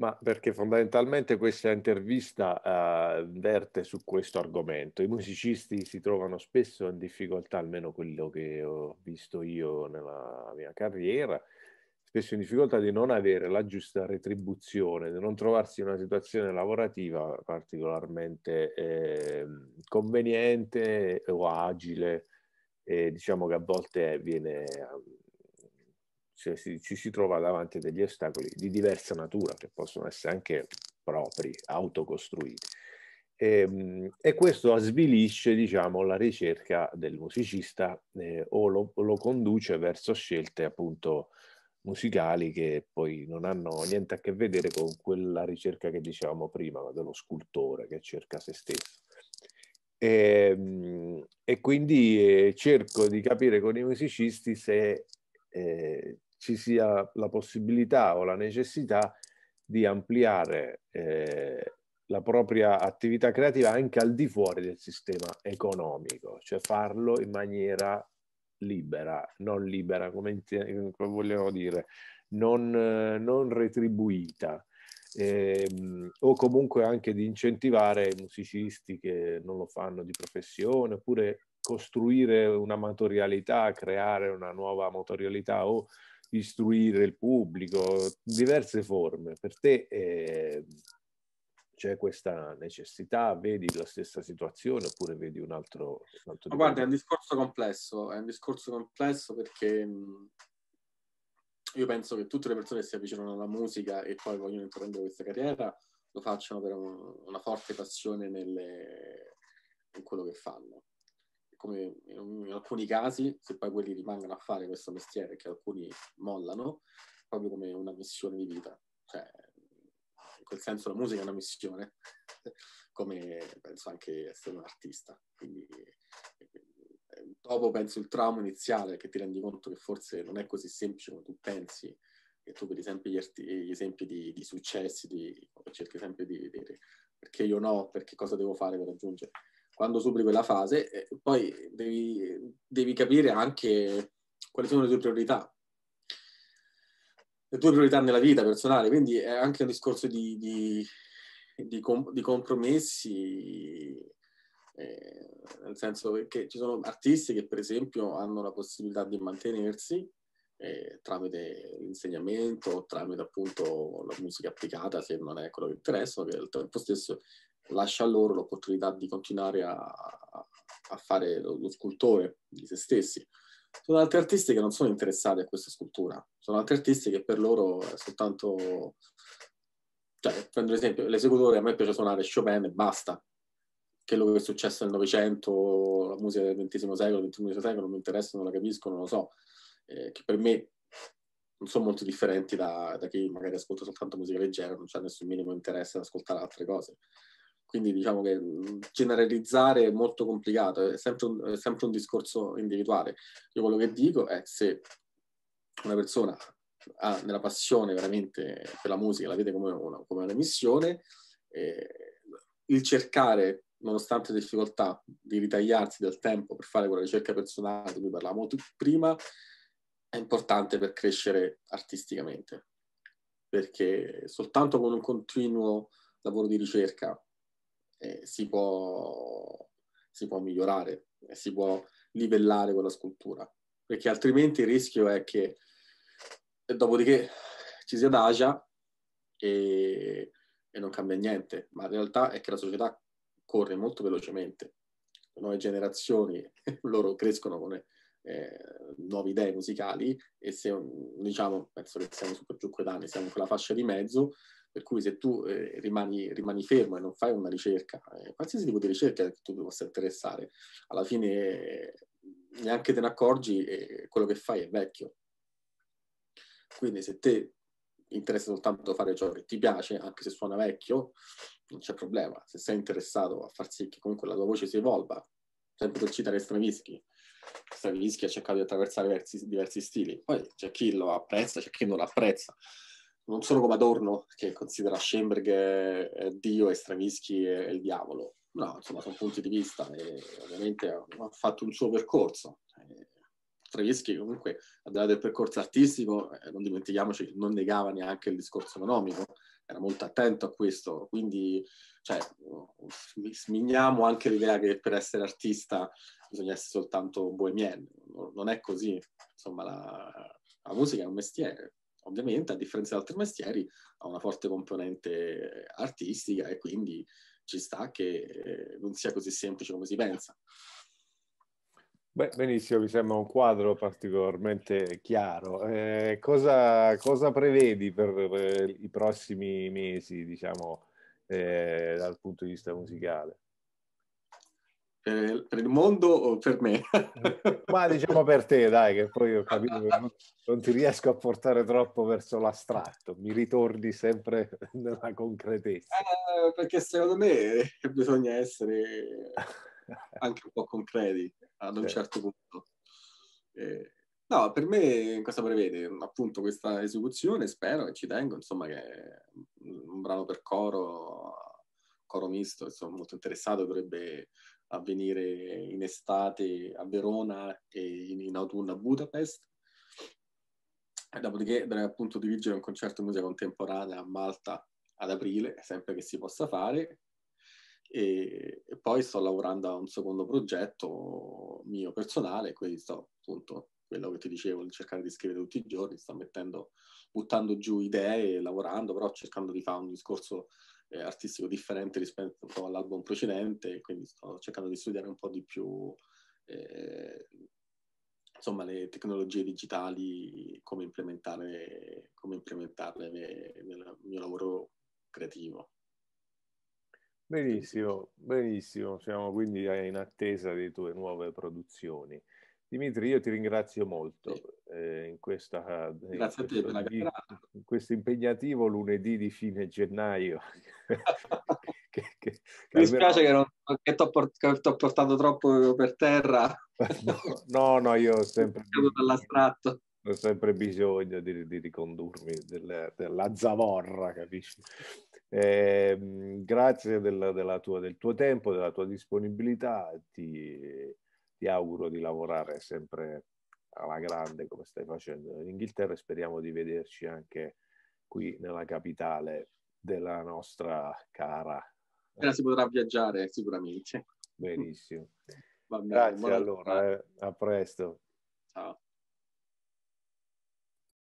Ma perché fondamentalmente questa intervista eh, verte su questo argomento. I musicisti si trovano spesso in difficoltà, almeno quello che ho visto io nella mia carriera, spesso in difficoltà di non avere la giusta retribuzione, di non trovarsi in una situazione lavorativa particolarmente eh, conveniente o agile, e diciamo che a volte viene cioè, si, ci si trova davanti a degli ostacoli di diversa natura, che possono essere anche propri, autocostruiti. E, ehm, e questo svilisce diciamo, la ricerca del musicista eh, o lo, lo, conduce verso scelte appunto musicali che poi non hanno niente a che vedere con quella ricerca che dicevamo prima dello scultore che cerca se stesso. E, ehm, e quindi eh, cerco di capire con i musicisti se eh, ci sia la possibilità o la necessità di ampliare eh, la propria attività creativa anche al di fuori del sistema economico, cioè farlo in maniera libera, non libera, come, vogliamo dire, non, non retribuita. Eh, o comunque anche di incentivare i musicisti che non lo fanno di professione, oppure costruire una materialità, creare una nuova materialità o istruire il pubblico, diverse forme. Per te eh, c'è questa necessità, vedi la stessa situazione oppure vedi un altro... Un altro guarda, è un discorso complesso, è un discorso complesso perché io penso che tutte le persone che si avvicinano alla musica e poi vogliono intraprendere questa carriera lo facciano per un, una forte passione nelle, in quello che fanno come in, in alcuni casi, se poi quelli rimangono a fare questo mestiere, che alcuni mollano, proprio come una missione di vita. Cioè, in quel senso la musica è una missione, come penso anche essere un artista. Quindi, eh, dopo penso il trauma iniziale, che ti rendi conto che forse non è così semplice come tu pensi, e tu vedi sempre gli, arti- gli esempi di, di successi, di, cerchi sempre di vedere perché io no, perché cosa devo fare per raggiungere quando superi quella fase, eh, poi devi, devi, capire anche quali sono le tue priorità, le tue priorità nella vita personale, quindi è anche un discorso di, di, di, com- di compromessi, eh, nel senso che ci sono artisti che per esempio hanno la possibilità di mantenersi eh, tramite l'insegnamento, tramite appunto la musica applicata, se non è quello che interessa, che al tempo stesso lascia loro l'opportunità di continuare a, a fare lo, lo, scultore di se stessi. Sono altri artisti che non sono interessati a questa scultura, sono altri artisti che per loro è soltanto... Cioè, prendo l'esempio, l'esecutore a me piace suonare Chopin e basta. Quello che è successo nel Novecento, la musica del XX secolo, del XXI secolo, non mi interessa, non la capisco, non lo so. Eh, che per me non sono molto differenti da, da, chi magari ascolta soltanto musica leggera, non c'è nessun minimo interesse ad ascoltare altre cose quindi diciamo che generalizzare è molto complicato, è sempre un, è sempre un discorso individuale. Io quello che dico è se una persona ha nella passione veramente per la musica, la vede come una, come una missione, eh, il cercare, nonostante le difficoltà, di ritagliarsi del tempo per fare quella ricerca personale di cui parlavamo prima, è importante per crescere artisticamente, perché soltanto con un continuo lavoro di ricerca eh, si, può, si può migliorare, eh, si può livellare quella scultura, perché altrimenti il rischio è che eh, dopodiché ci si adagia e, e non cambia niente, ma in realtà è che la società corre molto velocemente, le nuove generazioni, loro crescono con eh, nuove idee musicali e se diciamo, penso che siamo su super giù quei danni, siamo in quella fascia di mezzo per cui se tu eh, rimani, rimani, fermo e non fai una ricerca, eh, qualsiasi tipo di ricerca che tu ti possa interessare, alla fine eh, neanche te ne accorgi e eh, quello che fai è vecchio. Quindi se te interessa soltanto fare ciò che ti piace, anche se suona vecchio, non c'è problema. Se sei interessato a far sì che comunque la tua voce si evolva, sempre per citare Stravinsky, Stravinsky ha cercato di attraversare diversi, diversi stili, poi c'è chi lo apprezza, c'è chi non lo apprezza non solo come Adorno, che considera Schoenberg eh, Dio e Stravinsky il diavolo. No, insomma, sono punti di vista e ovviamente ha, fatto un suo percorso. Eh, Stravinsky comunque, al di là del percorso artistico, eh, non dimentichiamoci, non negava neanche il discorso economico, era molto attento a questo, quindi cioè, sminiamo anche l'idea che per essere artista bisogna essere soltanto bohemien, non è così, insomma la, la musica è un mestiere, ovviamente a differenza di altri mestieri ha una forte componente artistica e quindi ci sta che eh, non sia così semplice come si pensa. Beh, benissimo, mi sembra un quadro particolarmente chiaro. Eh, cosa, cosa, prevedi per, per, eh, i prossimi mesi, diciamo, eh, dal punto di vista musicale? per, per il mondo o per me? Eh, ma diciamo per te, dai, che poi ho capito che non, non ti riesco a portare troppo verso l'astratto, mi ritorni sempre nella concretezza. Eh, perché secondo me bisogna essere anche un po' concreti ad un certo, certo punto. Eh, no, per me cosa prevede? Appunto questa esecuzione, spero e ci tengo, insomma che un brano per coro, coro misto, insomma molto interessato, dovrebbe a venire in estate a Verona e in, in autunno a Budapest. E dopodiché dovrei appunto dirigere un concerto di musica contemporanea a Malta ad aprile, sempre che si possa fare. E, e poi sto lavorando a un secondo progetto mio personale, quindi sto appunto quello che ti dicevo, di cercare di scrivere tutti i giorni, sto mettendo, buttando giù idee, lavorando, però cercando di fare un discorso eh, artistico differente rispetto all'album precedente, quindi sto cercando di studiare un po' di più eh, insomma, le tecnologie digitali, come implementare, come implementarle nel, nel mio lavoro creativo. Benissimo, benissimo, siamo quindi in attesa delle tue nuove produzioni. Dimitri, io ti ringrazio molto eh, in, questa, in, questo, in, questo, impegnativo lunedì di fine gennaio. che, che, che Mi dispiace almeno... che non ti ho portato troppo per terra. no, no, io ho sempre... dall'astratto ho sempre bisogno di, di ricondurmi della, della zavorra, capisci? Eh, grazie della, della tua, del tuo tempo, della tua disponibilità, ti, ti auguro di lavorare sempre alla grande come stai facendo in Inghilterra e speriamo di vederci anche qui nella capitale della nostra cara. Appena si potrà viaggiare sicuramente. Benissimo. Bene, Grazie allora, eh. a presto. Ciao.